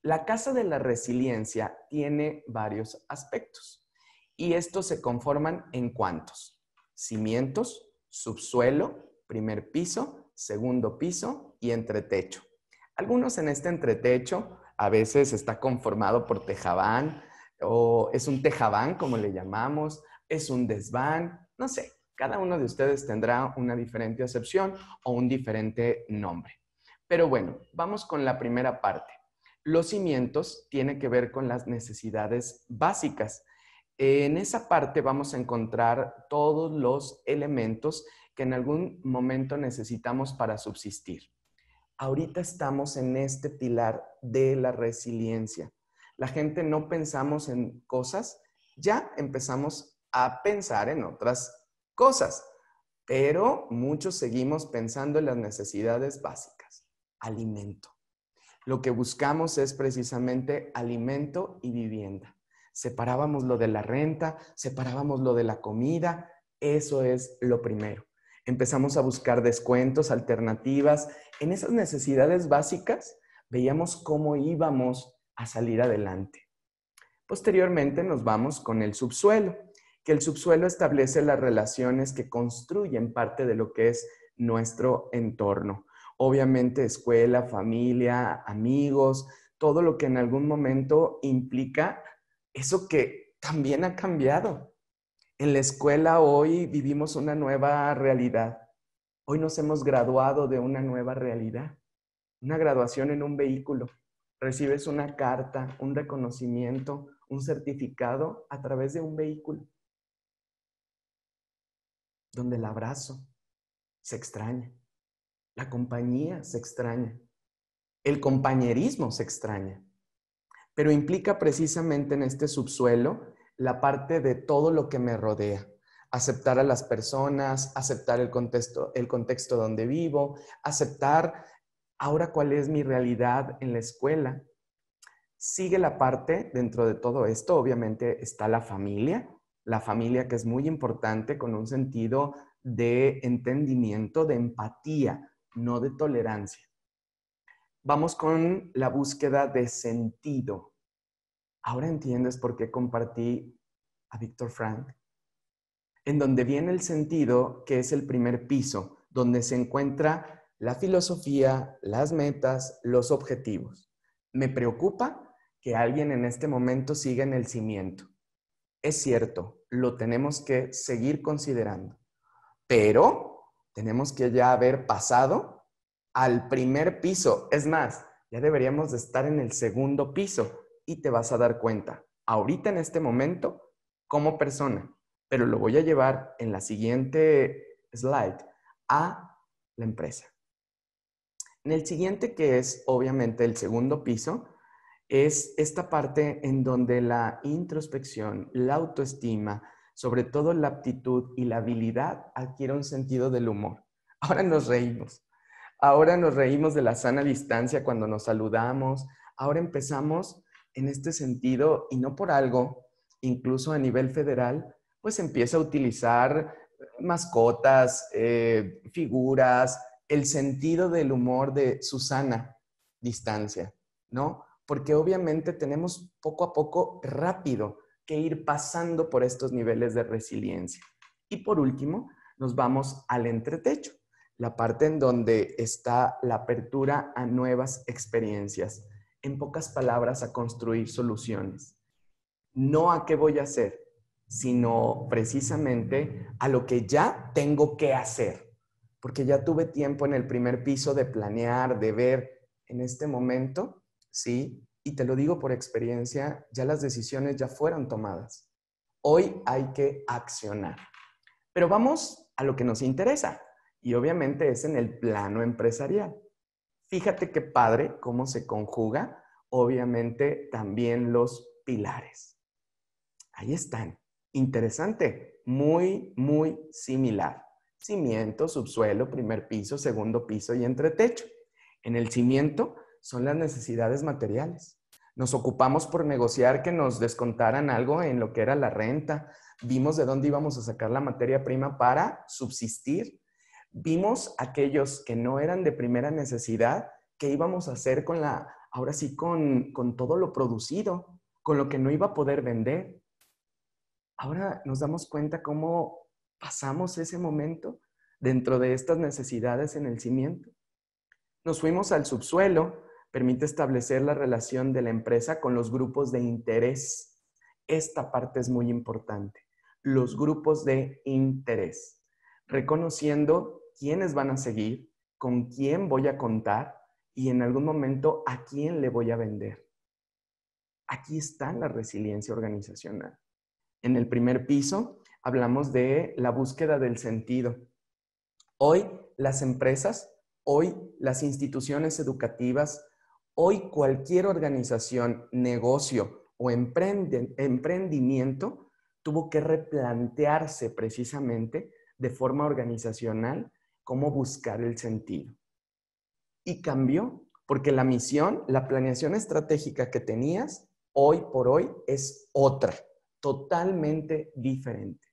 La Casa de la Resiliencia tiene varios aspectos y estos se conforman en cuántos? Cimientos, subsuelo, primer piso, segundo piso y entretecho. Algunos en este entretecho a veces está conformado por tejabán o es un tejabán como le llamamos, es un desván, no sé, cada uno de ustedes tendrá una diferente acepción o un diferente nombre. Pero bueno, vamos con la primera parte. Los cimientos tienen que ver con las necesidades básicas en esa parte vamos a encontrar todos los elementos que en algún momento necesitamos para subsistir. Ahorita estamos en este pilar de la resiliencia. La gente no pensamos en cosas, ya empezamos a pensar en otras cosas, pero muchos seguimos pensando en las necesidades básicas. Alimento. Lo que buscamos es precisamente alimento y vivienda. Separábamos lo de la renta, separábamos lo de la comida, eso es lo primero. Empezamos a buscar descuentos, alternativas. En esas necesidades básicas veíamos cómo íbamos a salir adelante. Posteriormente nos vamos con el subsuelo, que el subsuelo establece las relaciones que construyen parte de lo que es nuestro entorno. Obviamente escuela, familia, amigos, todo lo que en algún momento implica eso que también ha cambiado. En la escuela hoy vivimos una nueva realidad. Hoy nos hemos graduado de una nueva realidad. Una graduación en un vehículo. Recibes una carta, un reconocimiento, un certificado a través de un vehículo. Donde el abrazo se extraña. La compañía se extraña. El compañerismo se extraña pero implica precisamente en este subsuelo la parte de todo lo que me rodea. Aceptar a las personas, aceptar el contexto, el contexto donde vivo, aceptar ahora cuál es mi realidad en la escuela. Sigue la parte dentro de todo esto, obviamente está la familia, la familia que es muy importante con un sentido de entendimiento, de empatía, no de tolerancia. Vamos con la búsqueda de sentido ahora entiendes por qué compartí a Víctor Frank. En donde viene el sentido, que es el primer piso, donde se encuentra la filosofía, las metas, los objetivos. Me preocupa que alguien en este momento siga en el cimiento. Es cierto, lo tenemos que seguir considerando, pero tenemos que ya haber pasado al primer piso. Es más, ya deberíamos de estar en el segundo piso, y te vas a dar cuenta ahorita en este momento como persona, pero lo voy a llevar en la siguiente slide a la empresa. En el siguiente, que es obviamente el segundo piso, es esta parte en donde la introspección, la autoestima, sobre todo la aptitud y la habilidad adquiere un sentido del humor. Ahora nos reímos. Ahora nos reímos de la sana distancia cuando nos saludamos. Ahora empezamos en este sentido, y no por algo, incluso a nivel federal, pues empieza a utilizar mascotas, eh, figuras, el sentido del humor de Susana distancia, ¿no? Porque obviamente tenemos poco a poco rápido que ir pasando por estos niveles de resiliencia. Y por último, nos vamos al entretecho, la parte en donde está la apertura a nuevas experiencias en pocas palabras, a construir soluciones. No a qué voy a hacer, sino precisamente a lo que ya tengo que hacer. Porque ya tuve tiempo en el primer piso de planear, de ver. En este momento, sí, y te lo digo por experiencia, ya las decisiones ya fueron tomadas. Hoy hay que accionar. Pero vamos a lo que nos interesa, y obviamente es en el plano empresarial. Fíjate qué padre cómo se conjuga, obviamente, también los pilares. Ahí están. Interesante. Muy, muy similar. Cimiento, subsuelo, primer piso, segundo piso y entretecho. En el cimiento son las necesidades materiales. Nos ocupamos por negociar que nos descontaran algo en lo que era la renta. Vimos de dónde íbamos a sacar la materia prima para subsistir vimos aquellos que no eran de primera necesidad, qué íbamos a hacer con la, ahora sí, con, con todo lo producido, con lo que no iba a poder vender. Ahora nos damos cuenta cómo pasamos ese momento dentro de estas necesidades en el cimiento. Nos fuimos al subsuelo, permite establecer la relación de la empresa con los grupos de interés. Esta parte es muy importante, los grupos de interés, reconociendo quiénes van a seguir, con quién voy a contar y en algún momento a quién le voy a vender. Aquí está la resiliencia organizacional. En el primer piso hablamos de la búsqueda del sentido. Hoy las empresas, hoy las instituciones educativas, hoy cualquier organización, negocio o emprendimiento tuvo que replantearse precisamente de forma organizacional cómo buscar el sentido. Y cambió, porque la misión, la planeación estratégica que tenías hoy por hoy es otra, totalmente diferente.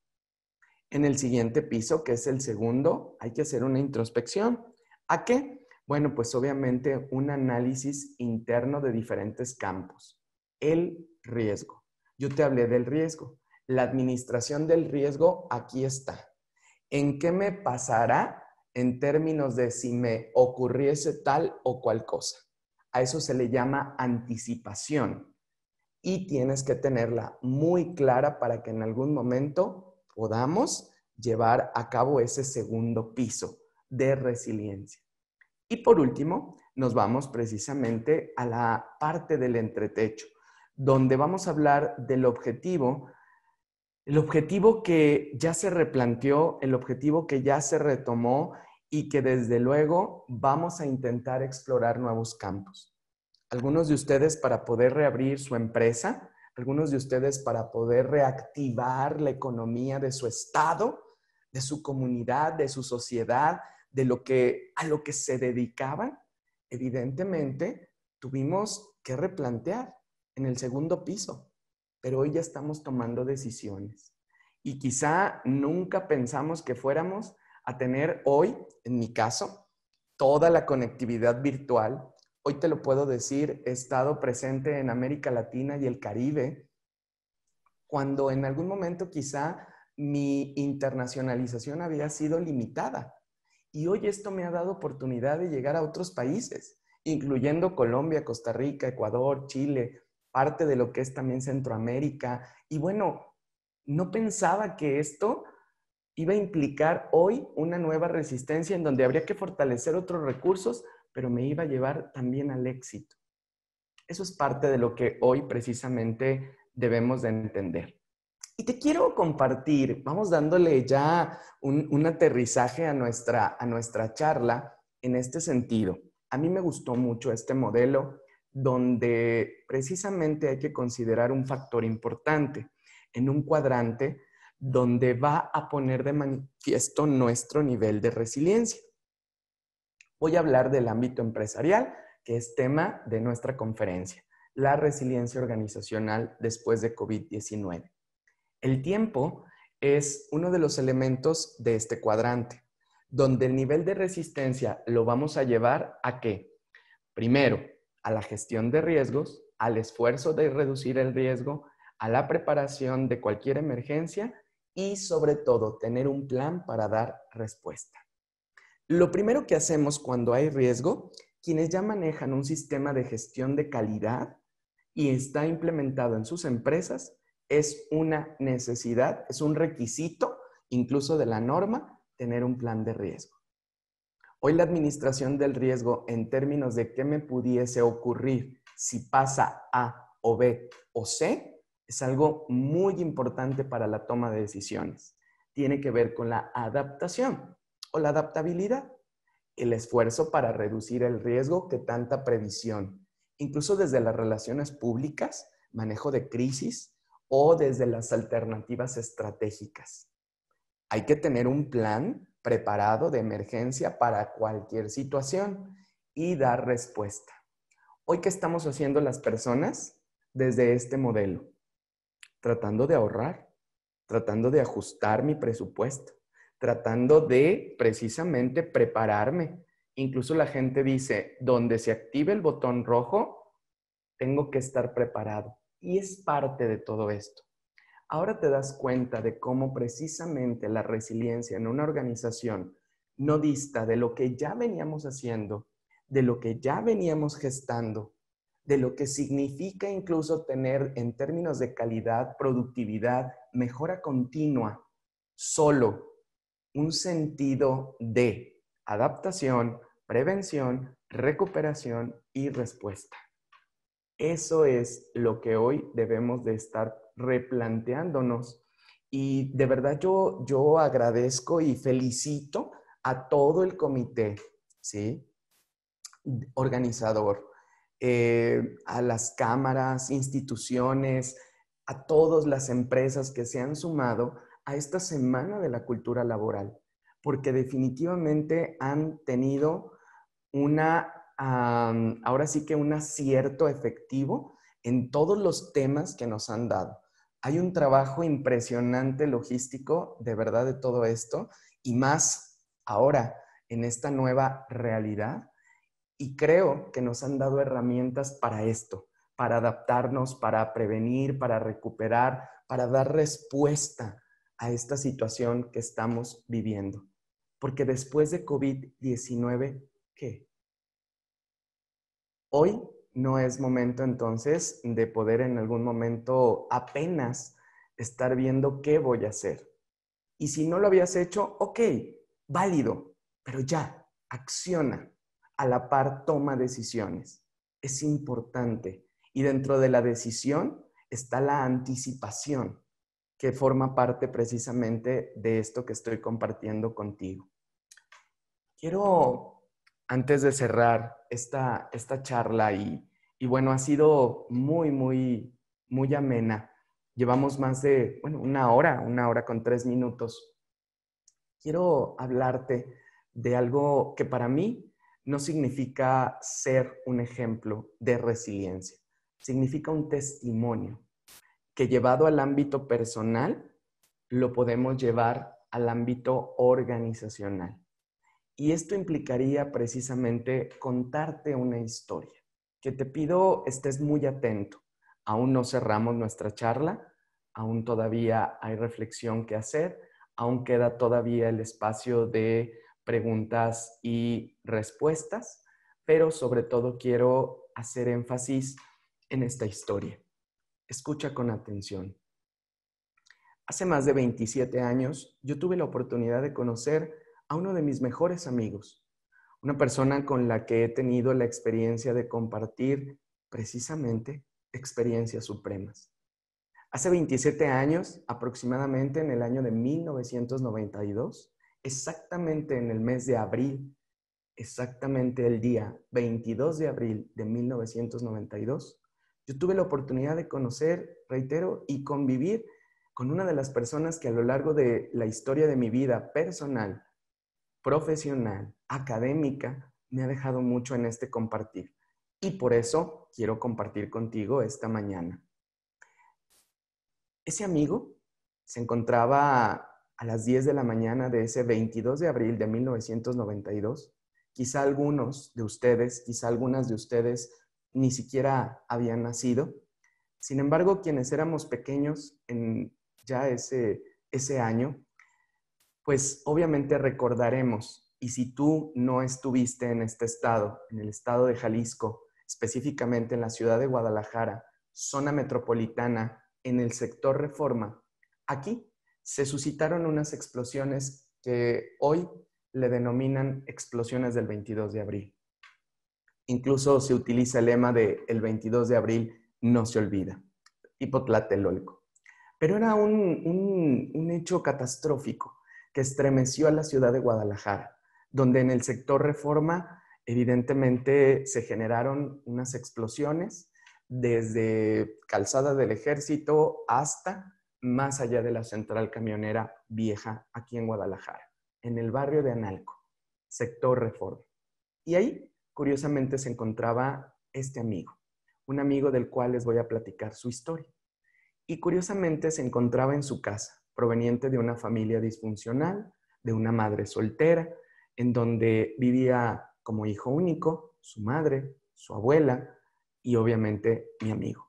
En el siguiente piso, que es el segundo, hay que hacer una introspección. ¿A qué? Bueno, pues obviamente un análisis interno de diferentes campos. El riesgo. Yo te hablé del riesgo. La administración del riesgo aquí está. ¿En qué me pasará en términos de si me ocurriese tal o cual cosa. A eso se le llama anticipación y tienes que tenerla muy clara para que en algún momento podamos llevar a cabo ese segundo piso de resiliencia. Y por último, nos vamos precisamente a la parte del entretecho, donde vamos a hablar del objetivo, el objetivo que ya se replanteó, el objetivo que ya se retomó y que desde luego vamos a intentar explorar nuevos campos. Algunos de ustedes para poder reabrir su empresa, algunos de ustedes para poder reactivar la economía de su estado, de su comunidad, de su sociedad, de lo que a lo que se dedicaban, evidentemente tuvimos que replantear en el segundo piso, pero hoy ya estamos tomando decisiones. Y quizá nunca pensamos que fuéramos a tener hoy, en mi caso, toda la conectividad virtual. Hoy te lo puedo decir, he estado presente en América Latina y el Caribe, cuando en algún momento quizá mi internacionalización había sido limitada. Y hoy esto me ha dado oportunidad de llegar a otros países, incluyendo Colombia, Costa Rica, Ecuador, Chile, parte de lo que es también Centroamérica. Y bueno, no pensaba que esto iba a implicar hoy una nueva resistencia en donde habría que fortalecer otros recursos, pero me iba a llevar también al éxito. Eso es parte de lo que hoy precisamente debemos de entender. Y te quiero compartir, vamos dándole ya un, aterrizaje a nuestra, a nuestra charla en este sentido. A mí me gustó mucho este modelo donde precisamente hay que considerar un factor importante. En un cuadrante donde va a poner de manifiesto nuestro nivel de resiliencia. Voy a hablar del ámbito empresarial, que es tema de nuestra conferencia, la resiliencia organizacional después de COVID-19. El tiempo es uno de los elementos de este cuadrante, donde el nivel de resistencia lo vamos a llevar a qué? Primero, a la gestión de riesgos, al esfuerzo de reducir el riesgo, a la preparación de cualquier emergencia y sobre todo tener un plan para dar respuesta. Lo primero que hacemos cuando hay riesgo, quienes ya manejan un sistema de gestión de calidad y está implementado en sus empresas, es una necesidad, es un requisito incluso de la norma, tener un plan de riesgo. Hoy la administración del riesgo en términos de qué me pudiese ocurrir si pasa A o B o C es algo muy importante para la toma de decisiones. Tiene que ver con la adaptación o la adaptabilidad, el esfuerzo para reducir el riesgo que tanta previsión, incluso desde las relaciones públicas, manejo de crisis o desde las alternativas estratégicas. Hay que tener un plan preparado de emergencia para cualquier situación y dar respuesta. Hoy, ¿qué estamos haciendo las personas desde este modelo? tratando de ahorrar, tratando de ajustar mi presupuesto, tratando de precisamente prepararme. Incluso la gente dice, donde se active el botón rojo, tengo que estar preparado. Y es parte de todo esto. Ahora te das cuenta de cómo precisamente la resiliencia en una organización no dista de lo que ya veníamos haciendo, de lo que ya veníamos gestando de lo que significa incluso tener en términos de calidad, productividad, mejora continua, solo un sentido de adaptación, prevención, recuperación y respuesta. Eso es lo que hoy debemos de estar replanteándonos. Y de verdad yo, yo agradezco y felicito a todo el comité, ¿sí? Organizador, eh, a las cámaras, instituciones, a todas las empresas que se han sumado a esta semana de la cultura laboral, porque definitivamente han tenido una, ahora sí que un acierto efectivo en todos los temas que nos han dado. Hay un trabajo impresionante logístico de verdad de todo esto y más ahora en esta nueva realidad y creo que nos han dado herramientas para esto, para adaptarnos, para prevenir, para recuperar, para dar respuesta a esta situación que estamos viviendo. Porque después de COVID-19, ¿qué? Hoy no es momento entonces de poder en algún momento apenas estar viendo qué voy a hacer. Y si no lo habías hecho, ok, válido, pero ya, acciona a la par toma decisiones. Es importante. Y dentro de la decisión está la anticipación, que forma parte precisamente de esto que estoy compartiendo contigo. Quiero, antes de cerrar esta, esta charla, y, y bueno, ha sido muy, muy, muy amena. Llevamos más de, bueno, una hora, una hora con tres minutos. Quiero hablarte de algo que para mí no significa ser un ejemplo de resiliencia, significa un testimonio que llevado al ámbito personal lo podemos llevar al ámbito organizacional. Y esto implicaría precisamente contarte una historia, que te pido estés muy atento. Aún no cerramos nuestra charla, aún todavía hay reflexión que hacer, aún queda todavía el espacio de preguntas y respuestas, pero sobre todo quiero hacer énfasis en esta historia. Escucha con atención. Hace más de 27 años yo tuve la oportunidad de conocer a uno de mis mejores amigos, una persona con la que he tenido la experiencia de compartir precisamente experiencias supremas. Hace 27 años, aproximadamente en el año de 1992, exactamente en el mes de abril, exactamente el día 22 de abril de 1992, yo tuve la oportunidad de conocer, reitero, y convivir con una de las personas que a lo largo de la historia de mi vida personal, profesional, académica, me ha dejado mucho en este compartir. Y por eso quiero compartir contigo esta mañana. Ese amigo se encontraba a las 10 de la mañana de ese 22 de abril de 1992, quizá algunos de ustedes, quizá algunas de ustedes ni siquiera habían nacido. Sin embargo, quienes éramos pequeños en ya ese, ese año, pues obviamente recordaremos, y si tú no estuviste en este estado, en el estado de Jalisco, específicamente en la ciudad de Guadalajara, zona metropolitana, en el sector reforma, aquí se suscitaron unas explosiones que hoy le denominan explosiones del 22 de abril. Incluso se utiliza el lema de el 22 de abril no se olvida, tipo Pero era un hecho catastrófico que estremeció a la ciudad de Guadalajara, donde en el sector reforma evidentemente se generaron unas explosiones desde Calzada del Ejército hasta más allá de la central camionera vieja aquí en Guadalajara, en el barrio de Analco, sector Reforma. Y ahí, curiosamente, se encontraba este amigo, un amigo del cual les voy a platicar su historia. Y curiosamente se encontraba en su casa, proveniente de una familia disfuncional, de una madre soltera, en donde vivía como hijo único, su madre, su abuela y obviamente mi amigo.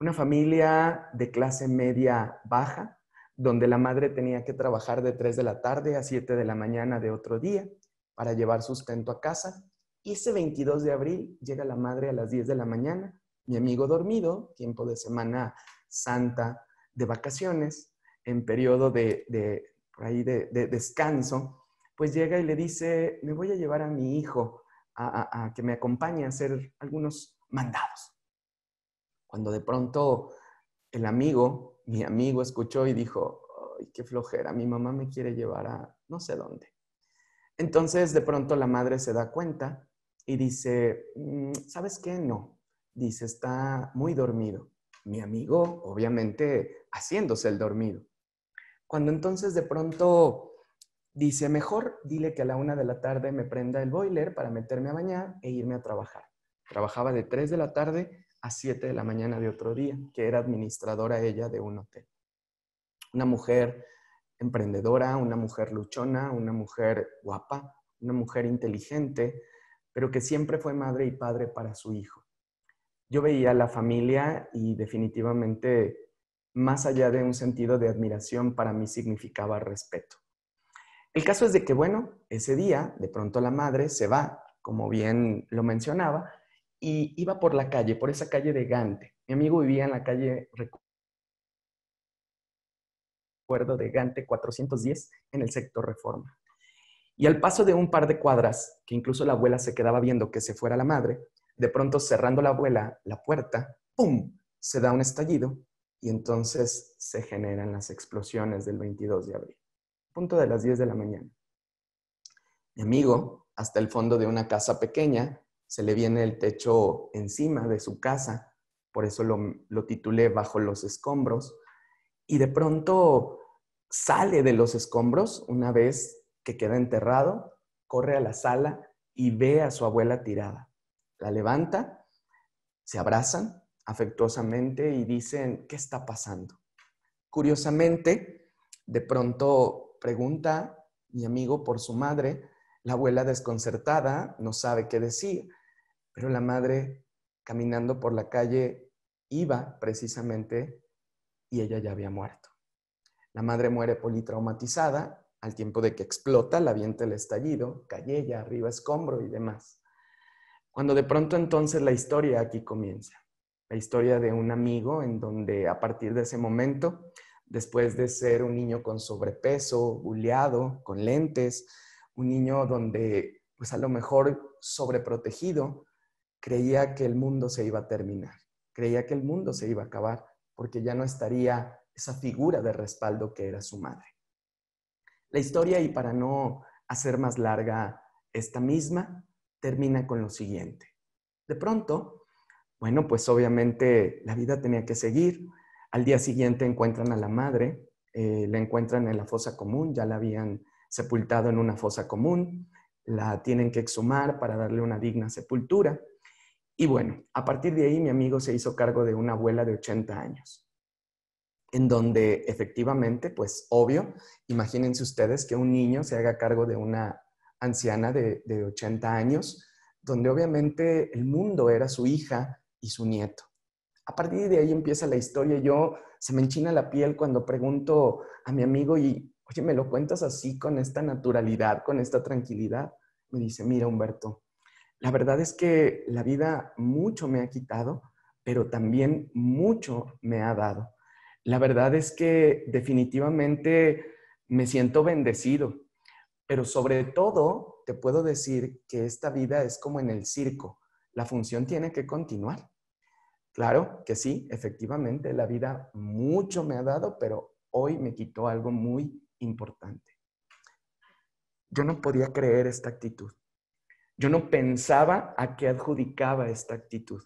Una familia de clase media baja, donde la madre tenía que trabajar de 3 de la tarde a 7 de la mañana de otro día para llevar sustento a casa. Y ese 22 de abril llega la madre a las 10 de la mañana, mi amigo dormido, tiempo de semana santa de vacaciones, en periodo de, de, de, descanso, pues llega y le dice, me voy a llevar a mi hijo a que me acompañe a hacer algunos mandados. Cuando de pronto el amigo, mi amigo, escuchó y dijo, ay, qué flojera, mi mamá me quiere llevar a no sé dónde. Entonces de pronto la madre se da cuenta y dice, mm, ¿sabes qué? No. Dice, está muy dormido. Mi amigo, obviamente, haciéndose el dormido. Cuando entonces de pronto dice, mejor dile que a la una de la tarde me prenda el boiler para meterme a bañar e irme a trabajar. Trabajaba de tres de la tarde a 7 de la mañana de otro día, que era administradora ella de un hotel. Una mujer emprendedora, una mujer luchona, una mujer guapa, una mujer inteligente, pero que siempre fue madre y padre para su hijo. Yo veía a la familia y definitivamente, más allá de un sentido de admiración, para mí significaba respeto. El caso es de que, bueno, ese día, de pronto la madre se va, como bien lo mencionaba, y iba por la calle, por esa calle de Gante. Mi amigo vivía en la calle, recuerdo, de Gante 410 en el sector Reforma. Y al paso de un par de cuadras, que incluso la abuela se quedaba viendo que se fuera la madre, de pronto cerrando la abuela la puerta, ¡pum! Se da un estallido y entonces se generan las explosiones del 22 de abril, punto de las 10 de la mañana. Mi amigo, hasta el fondo de una casa pequeña, se le viene el techo encima de su casa, por eso lo, lo titulé Bajo los escombros, y de pronto sale de los escombros una vez que queda enterrado, corre a la sala y ve a su abuela tirada. La levanta, se abrazan afectuosamente y dicen, ¿qué está pasando? Curiosamente, de pronto pregunta mi amigo por su madre, la abuela desconcertada no sabe qué decir pero la madre, caminando por la calle, iba precisamente y ella ya había muerto. La madre muere politraumatizada al tiempo de que explota, la avienta el estallido, ella arriba escombro y demás. Cuando de pronto entonces la historia aquí comienza. La historia de un amigo en donde a partir de ese momento, después de ser un niño con sobrepeso, buleado, con lentes, un niño donde pues a lo mejor sobreprotegido, creía que el mundo se iba a terminar, creía que el mundo se iba a acabar porque ya no estaría esa figura de respaldo que era su madre. La historia, y para no hacer más larga esta misma, termina con lo siguiente. De pronto, bueno, pues obviamente la vida tenía que seguir. Al día siguiente encuentran a la madre, eh, la encuentran en la fosa común, ya la habían sepultado en una fosa común, la tienen que exhumar para darle una digna sepultura. Y bueno, a partir de ahí mi amigo se hizo cargo de una abuela de 80 años, en donde efectivamente, pues obvio, imagínense ustedes que un niño se haga cargo de una anciana de, de 80 años, donde obviamente el mundo era su hija y su nieto. A partir de ahí empieza la historia. Yo se me enchina la piel cuando pregunto a mi amigo y, oye, ¿me lo cuentas así con esta naturalidad, con esta tranquilidad? Me dice, mira, Humberto, la verdad es que la vida mucho me ha quitado, pero también mucho me ha dado. La verdad es que definitivamente me siento bendecido, pero sobre todo te puedo decir que esta vida es como en el circo, la función tiene que continuar. Claro que sí, efectivamente, la vida mucho me ha dado, pero hoy me quitó algo muy importante. Yo no podía creer esta actitud yo no pensaba a qué adjudicaba esta actitud.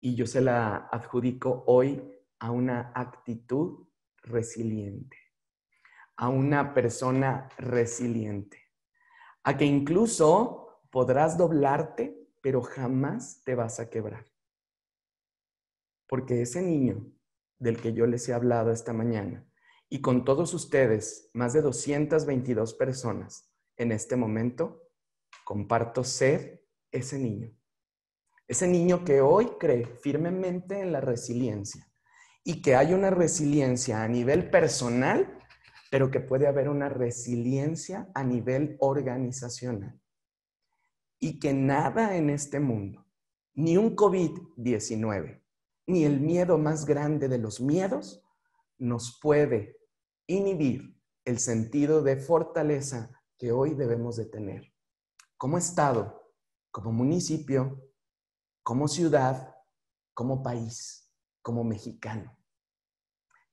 Y yo se la adjudico hoy a una actitud resiliente, a una persona resiliente, a que incluso podrás doblarte, pero jamás te vas a quebrar. Porque ese niño del que yo les he hablado esta mañana, y con todos ustedes, más de 222 personas en este momento, comparto ser ese niño. Ese niño que hoy cree firmemente en la resiliencia y que hay una resiliencia a nivel personal, pero que puede haber una resiliencia a nivel organizacional. Y que nada en este mundo, ni un COVID-19, ni el miedo más grande de los miedos, nos puede inhibir el sentido de fortaleza que hoy debemos de tener como Estado, como municipio, como ciudad, como país, como mexicano.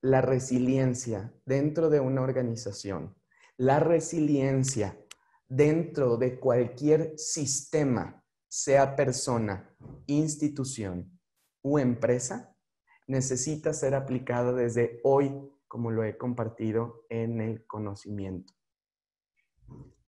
La resiliencia dentro de una organización, la resiliencia dentro de cualquier sistema, sea persona, institución u empresa, necesita ser aplicada desde hoy, como lo he compartido en el conocimiento.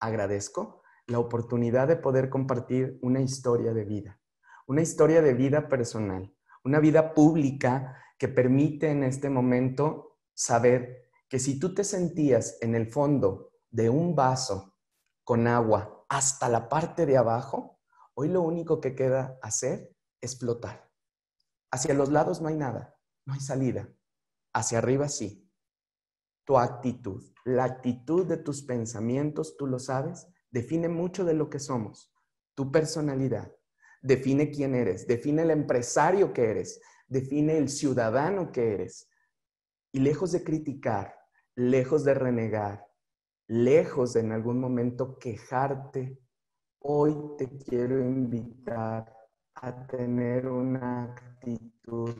Agradezco la oportunidad de poder compartir una historia de vida, una historia de vida personal, una vida pública que permite en este momento saber que si tú te sentías en el fondo de un vaso con agua hasta la parte de abajo, hoy lo único que queda hacer es flotar. Hacia los lados no hay nada, no hay salida. Hacia arriba sí. Tu actitud, la actitud de tus pensamientos, tú lo sabes, define mucho de lo que somos, tu personalidad, define quién eres, define el empresario que eres, define el ciudadano que eres. Y lejos de criticar, lejos de renegar, lejos de en algún momento quejarte, hoy te quiero invitar a tener una actitud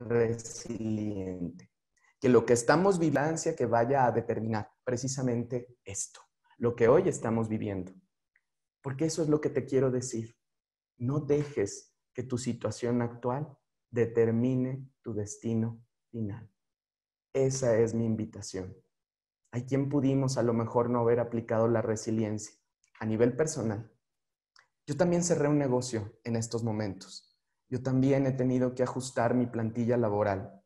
resiliente. Que lo que estamos viviendo que vaya a determinar precisamente esto lo que hoy estamos viviendo. Porque eso es lo que te quiero decir. No dejes que tu situación actual determine tu destino final. Esa es mi invitación. Hay quien pudimos a lo mejor no haber aplicado la resiliencia a nivel personal. Yo también cerré un negocio en estos momentos. Yo también he tenido que ajustar mi plantilla laboral.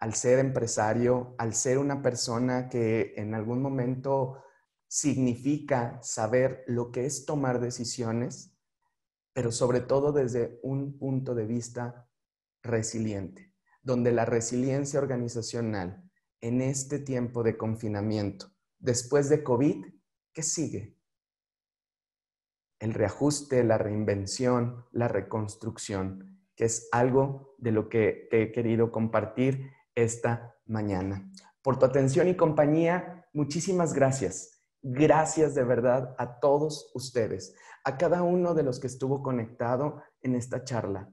Al ser empresario, al ser una persona que en algún momento significa saber lo que es tomar decisiones, pero sobre todo desde un punto de vista resiliente, donde la resiliencia organizacional en este tiempo de confinamiento, después de COVID, ¿qué sigue? El reajuste, la reinvención, la reconstrucción, que es algo de lo que he querido compartir esta mañana. Por tu atención y compañía, muchísimas gracias. Gracias de verdad a todos ustedes, a cada uno de los que estuvo conectado en esta charla.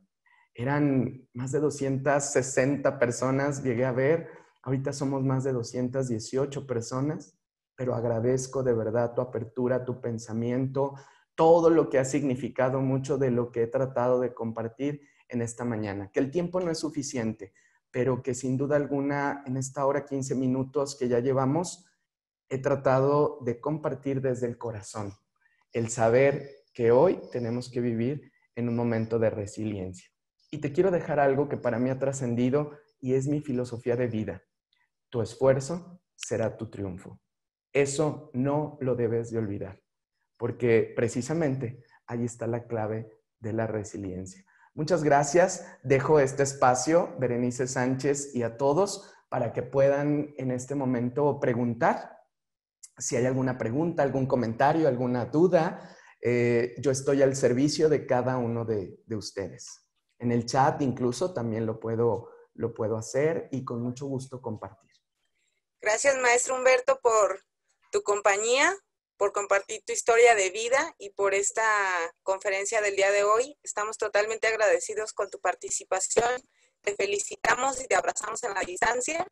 Eran más de 260 personas, llegué a ver, ahorita somos más de 218 personas, pero agradezco de verdad tu apertura, tu pensamiento, todo lo que ha significado mucho de lo que he tratado de compartir en esta mañana, que el tiempo no es suficiente, pero que sin duda alguna en esta hora 15 minutos que ya llevamos, he tratado de compartir desde el corazón, el saber que hoy tenemos que vivir en un momento de resiliencia. Y te quiero dejar algo que para mí ha trascendido y es mi filosofía de vida. Tu esfuerzo será tu triunfo. Eso no lo debes de olvidar, porque precisamente ahí está la clave de la resiliencia. Muchas gracias. Dejo este espacio, Berenice Sánchez, y a todos para que puedan en este momento preguntar si hay alguna pregunta, algún comentario, alguna duda, eh, yo estoy al servicio de cada uno de, ustedes. En el chat incluso también lo puedo, lo puedo hacer y con mucho gusto compartir. Gracias, maestro Humberto, por tu compañía, por compartir tu historia de vida y por esta conferencia del día de hoy. Estamos totalmente agradecidos con tu participación. Te felicitamos y te abrazamos en la distancia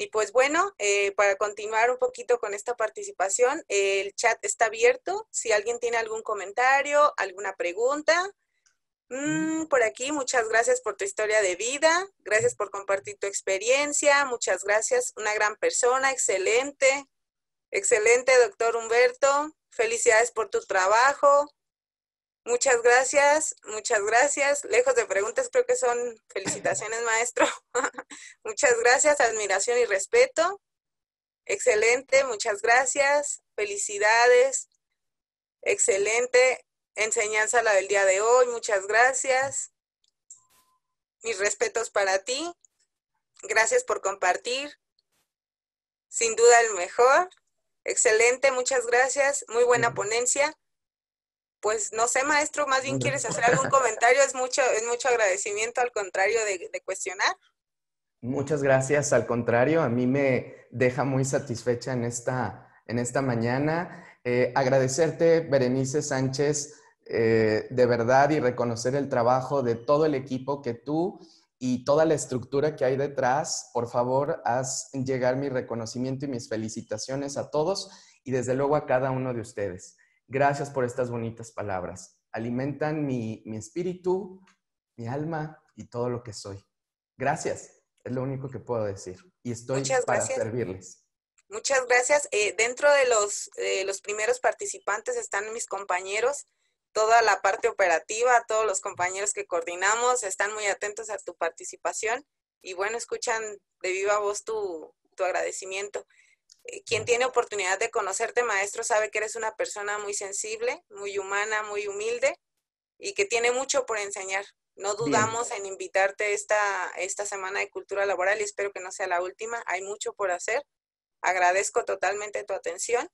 y pues bueno, eh, para continuar un poquito con esta participación, el chat está abierto. Si alguien tiene algún comentario, alguna pregunta, mm, por aquí, muchas gracias por tu historia de vida, gracias por compartir tu experiencia, muchas gracias, una gran persona, excelente, excelente doctor Humberto, felicidades por tu trabajo, Muchas gracias, muchas gracias. Lejos de preguntas, creo que son felicitaciones, maestro. muchas gracias, admiración y respeto. Excelente, muchas gracias. Felicidades. Excelente enseñanza la del día de hoy. Muchas gracias. Mis respetos para ti. Gracias por compartir. Sin duda el mejor. Excelente, muchas gracias. Muy buena ponencia pues no sé, maestro, más bien quieres hacer algún comentario, es mucho, es mucho agradecimiento, al contrario de, cuestionar. Muchas gracias, al contrario, a mí me deja muy satisfecha en esta, en esta mañana. Eh, agradecerte, Berenice Sánchez, eh, de verdad y reconocer el trabajo de todo el equipo que tú y toda la estructura que hay detrás. Por favor, haz llegar mi reconocimiento y mis felicitaciones a todos y desde luego a cada uno de ustedes. Gracias por estas bonitas palabras. Alimentan mi, espíritu, mi alma y todo lo que soy. Gracias, es lo único que puedo decir. Y estoy Muchas para servirles. Muchas gracias. Eh, dentro de los, eh, los primeros participantes están mis compañeros, toda la parte operativa, todos los compañeros que coordinamos, están muy atentos a tu participación y bueno, escuchan de viva voz tu, tu agradecimiento. Eh, quien tiene oportunidad de conocerte, maestro, sabe que eres una persona muy sensible, muy humana, muy humilde y que tiene mucho por enseñar. No dudamos en invitarte esta, esta semana de cultura laboral y espero que no sea la última. Hay mucho por hacer. Agradezco totalmente tu atención.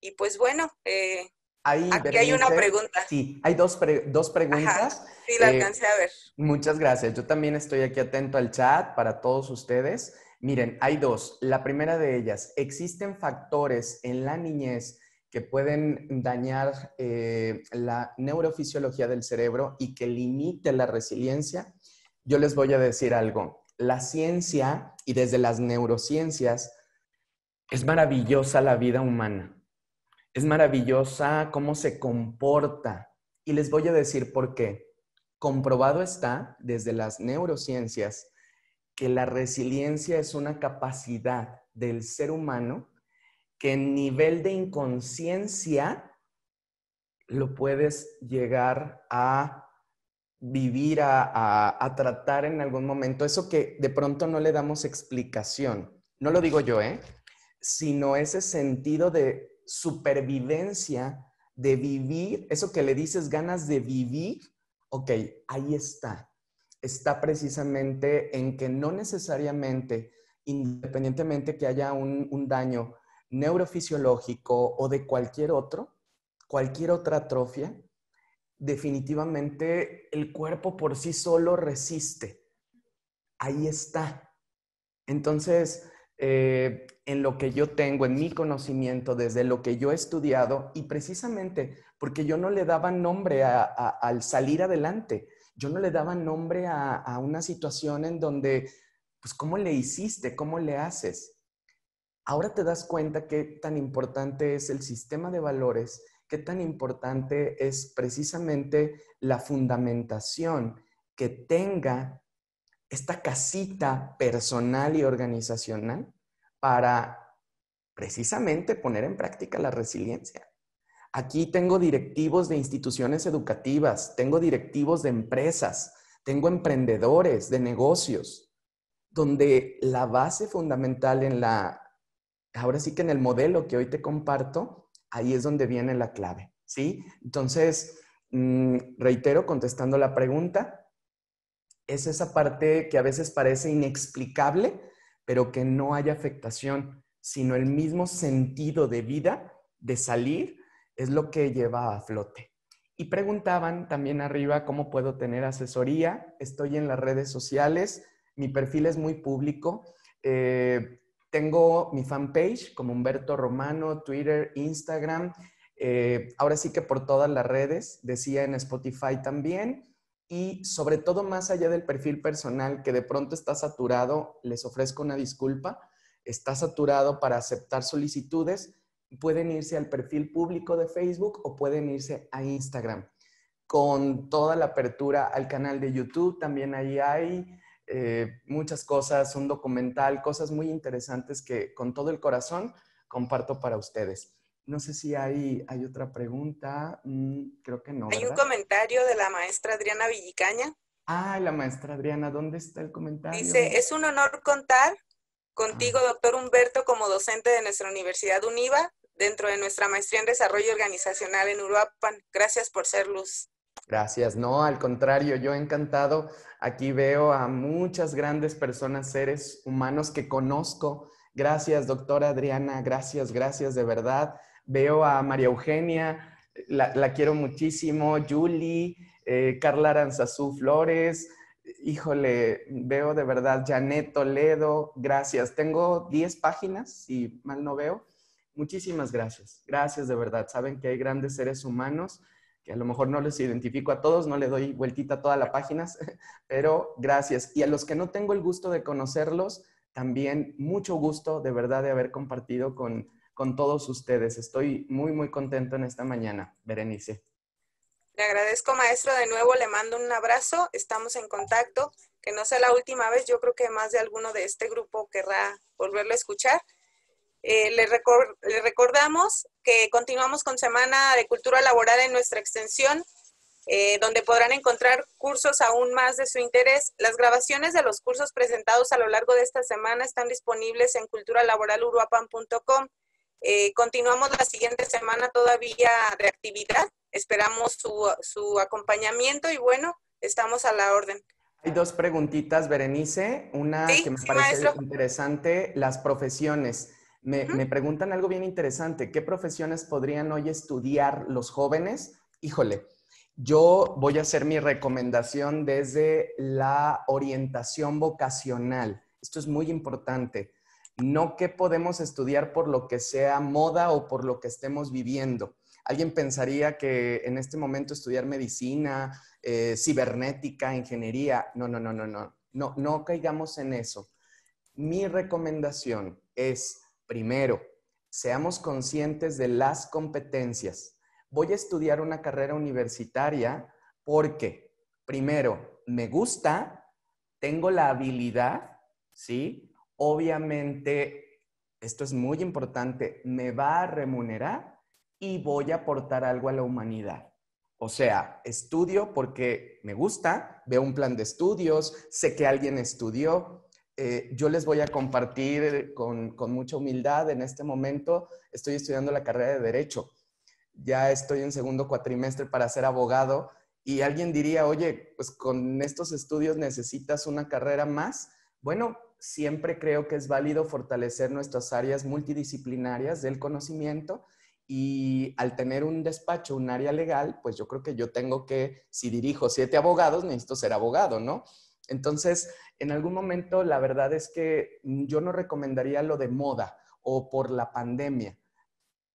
Y pues bueno, eh, Aquí hay una pregunta. Sí, hay dos, dos preguntas. sí, la eh, alcancé a ver. Muchas gracias. Yo también estoy aquí atento al chat para todos ustedes. Miren, hay dos. La primera de ellas, existen factores en la niñez que pueden dañar eh, la neurofisiología del cerebro y que limite la resiliencia. Yo les voy a decir algo. La ciencia y desde las neurociencias es maravillosa la vida humana. Es maravillosa cómo se comporta. Y les voy a decir por qué. Comprobado está desde las neurociencias que la resiliencia es una capacidad del ser humano que en nivel de inconsciencia lo puedes llegar a vivir, a, a, tratar en algún momento. Eso que de pronto no le damos explicación. No lo digo yo, ¿eh? Sino ese sentido de supervivencia, de vivir, eso que le dices ganas de vivir, ok, ahí está está precisamente en que no necesariamente, independientemente que haya un, daño neurofisiológico o de cualquier otro, cualquier otra atrofia, definitivamente el cuerpo por sí solo resiste. Ahí está. Entonces, eh, en lo que yo tengo, en mi conocimiento, desde lo que yo he estudiado, y precisamente porque yo no le daba nombre al salir adelante, yo no le daba nombre a, una situación en donde, pues, ¿cómo le hiciste? ¿Cómo le haces? Ahora te das cuenta qué tan importante es el sistema de valores, qué tan importante es precisamente la fundamentación que tenga esta casita personal y organizacional para precisamente poner en práctica la resiliencia. Aquí tengo directivos de instituciones educativas, tengo directivos de empresas, tengo emprendedores de negocios, donde la base fundamental en la, ahora sí que en el modelo que hoy te comparto, ahí es donde viene la clave, ¿sí? Entonces, mm, reitero, contestando la pregunta, es esa parte que a veces parece inexplicable, pero que no hay afectación, sino el mismo sentido de vida de salir es lo que lleva a flote. Y preguntaban también arriba cómo puedo tener asesoría. Estoy en las redes sociales, mi perfil es muy público. Eh, tengo mi fanpage como Humberto Romano, Twitter, Instagram. Eh, ahora sí que por todas las redes, decía en Spotify también. Y sobre todo, más allá del perfil personal, que de pronto está saturado, les ofrezco una disculpa, está saturado para aceptar solicitudes, pueden irse al perfil público de Facebook o pueden irse a Instagram. Con toda la apertura al canal de YouTube, también ahí hay eh, muchas cosas, un documental, cosas muy interesantes que con todo el corazón comparto para ustedes. No sé si hay, hay otra pregunta, mm, creo que no. Hay un comentario de la maestra Adriana Villicaña. Ah, la maestra Adriana, ¿dónde está el comentario? Dice, es un honor contar contigo, ah. doctor Humberto, como docente de nuestra Universidad UNIVA, dentro de nuestra maestría en desarrollo organizacional en Uruapan. Gracias por ser luz. Gracias, no, al contrario, yo encantado. Aquí veo a muchas grandes personas, seres humanos que conozco. Gracias, doctora Adriana, gracias, gracias de verdad. Veo a María Eugenia, la, quiero muchísimo, Julie, eh, Carla Aranzazú Flores, híjole, veo de verdad, Janet Toledo, gracias. Tengo 10 páginas, si mal no veo, Muchísimas gracias. Gracias de verdad. Saben que hay grandes seres humanos que a lo mejor no les identifico a todos, no le doy vueltita a todas las páginas, pero gracias. Y a los que no tengo el gusto de conocerlos, también mucho gusto de verdad de haber compartido con, con todos ustedes. Estoy muy, muy contento en esta mañana, Berenice. Le agradezco, maestro, de nuevo le mando un abrazo, estamos en contacto, que no sea la última vez, yo creo que más de alguno de este grupo querrá volverlo a escuchar. Eh, les, recordamos que continuamos con Semana de Cultura Laboral en nuestra extensión, eh, donde podrán encontrar cursos aún más de su interés. Las grabaciones de los cursos presentados a lo largo de esta semana están disponibles en culturalaboraluruapan.com. Eh, continuamos la siguiente semana todavía de actividad. Esperamos su, su acompañamiento y bueno, estamos a la orden. Hay dos preguntitas, Berenice. Una que me parece interesante, las profesiones. Me, preguntan algo bien interesante. ¿Qué profesiones podrían hoy estudiar los jóvenes? Híjole, yo voy a hacer mi recomendación desde la orientación vocacional. Esto es muy importante. No que podemos estudiar por lo que sea moda o por lo que estemos viviendo. Alguien pensaría que en este momento estudiar medicina, eh, cibernética, ingeniería. No, no, no, no, no. No, no caigamos en eso. Mi recomendación es Primero, seamos conscientes de las competencias. Voy a estudiar una carrera universitaria porque, primero, me gusta, tengo la habilidad, ¿sí? Obviamente, esto es muy importante, me va a remunerar y voy a aportar algo a la humanidad. O sea, estudio porque me gusta, veo un plan de estudios, sé que alguien estudió, eh, yo les voy a compartir con, con, mucha humildad, en este momento estoy estudiando la carrera de Derecho. Ya estoy en segundo cuatrimestre para ser abogado y alguien diría, oye, pues con estos estudios necesitas una carrera más. Bueno, siempre creo que es válido fortalecer nuestras áreas multidisciplinarias del conocimiento y al tener un despacho, un área legal, pues yo creo que yo tengo que, si dirijo siete abogados, necesito ser abogado, ¿no? Entonces, en algún momento, la verdad es que mm, yo no recomendaría lo de moda o por la pandemia.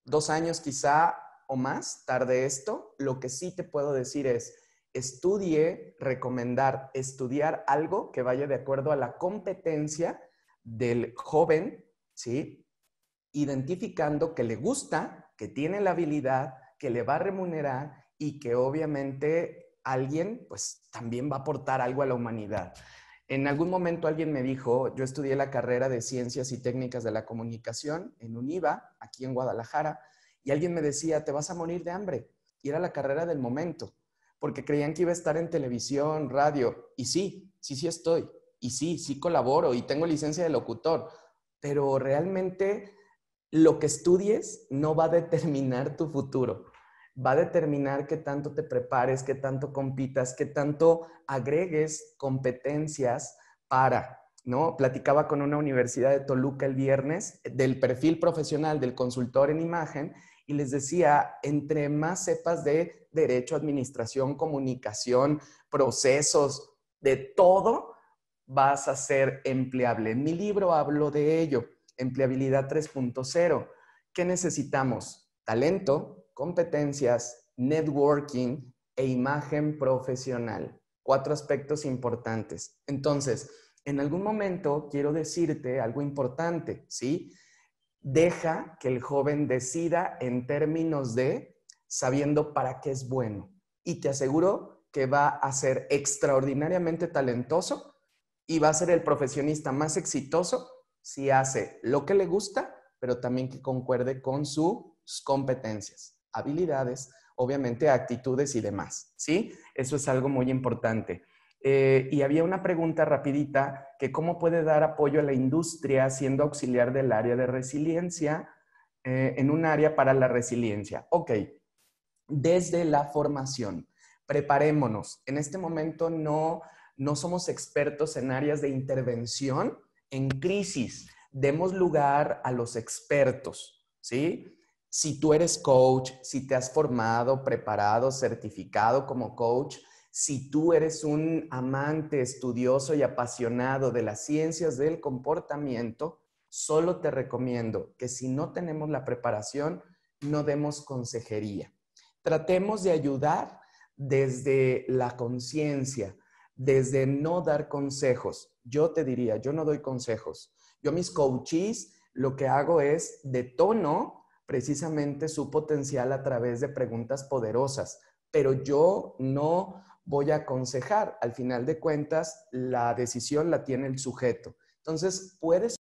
Dos años quizá o más tarde esto, lo que sí te puedo decir es, estudie, recomendar, estudiar algo que vaya de acuerdo a la competencia del joven, ¿sí? Identificando que le gusta, que tiene la habilidad, que le va a remunerar y que obviamente alguien, pues también va a aportar algo a la humanidad. En algún momento alguien me dijo, yo estudié la carrera de Ciencias y Técnicas de la Comunicación en UNIVA, aquí en Guadalajara, y alguien me decía, te vas a morir de hambre. Y era la carrera del momento, porque creían que iba a estar en televisión, radio, y sí, sí, sí estoy, y sí, sí colaboro, y tengo licencia de locutor, pero realmente lo que estudies no va a determinar tu futuro va a determinar qué tanto te prepares, qué tanto compitas, qué tanto agregues competencias para, ¿no? Platicaba con una universidad de Toluca el viernes del perfil profesional del consultor en imagen y les decía, entre más sepas de derecho, administración, comunicación, procesos, de todo, vas a ser empleable. En mi libro hablo de ello, empleabilidad 3.0. ¿Qué necesitamos? Talento, competencias, networking e imagen profesional. Cuatro aspectos importantes. Entonces, en algún momento quiero decirte algo importante, ¿sí? Deja que el joven decida en términos de sabiendo para qué es bueno. Y te aseguro que va a ser extraordinariamente talentoso y va a ser el profesionista más exitoso si hace lo que le gusta, pero también que concuerde con sus competencias habilidades, obviamente actitudes y demás, ¿sí? Eso es algo muy importante. Eh, y había una pregunta rapidita que cómo puede dar apoyo a la industria siendo auxiliar del área de resiliencia eh, en un área para la resiliencia. Ok, desde la formación, preparémonos. En este momento no, no somos expertos en áreas de intervención en crisis. Demos lugar a los expertos, ¿sí? si tú eres coach, si te has formado, preparado, certificado como coach, si tú eres un amante, estudioso y apasionado de las ciencias del comportamiento, solo te recomiendo que si no tenemos la preparación, no demos consejería. Tratemos de ayudar desde la conciencia, desde no dar consejos. Yo te diría, yo no doy consejos. Yo mis coaches lo que hago es de tono precisamente su potencial a través de preguntas poderosas, pero yo no voy a aconsejar. Al final de cuentas, la decisión la tiene el sujeto. Entonces, puedes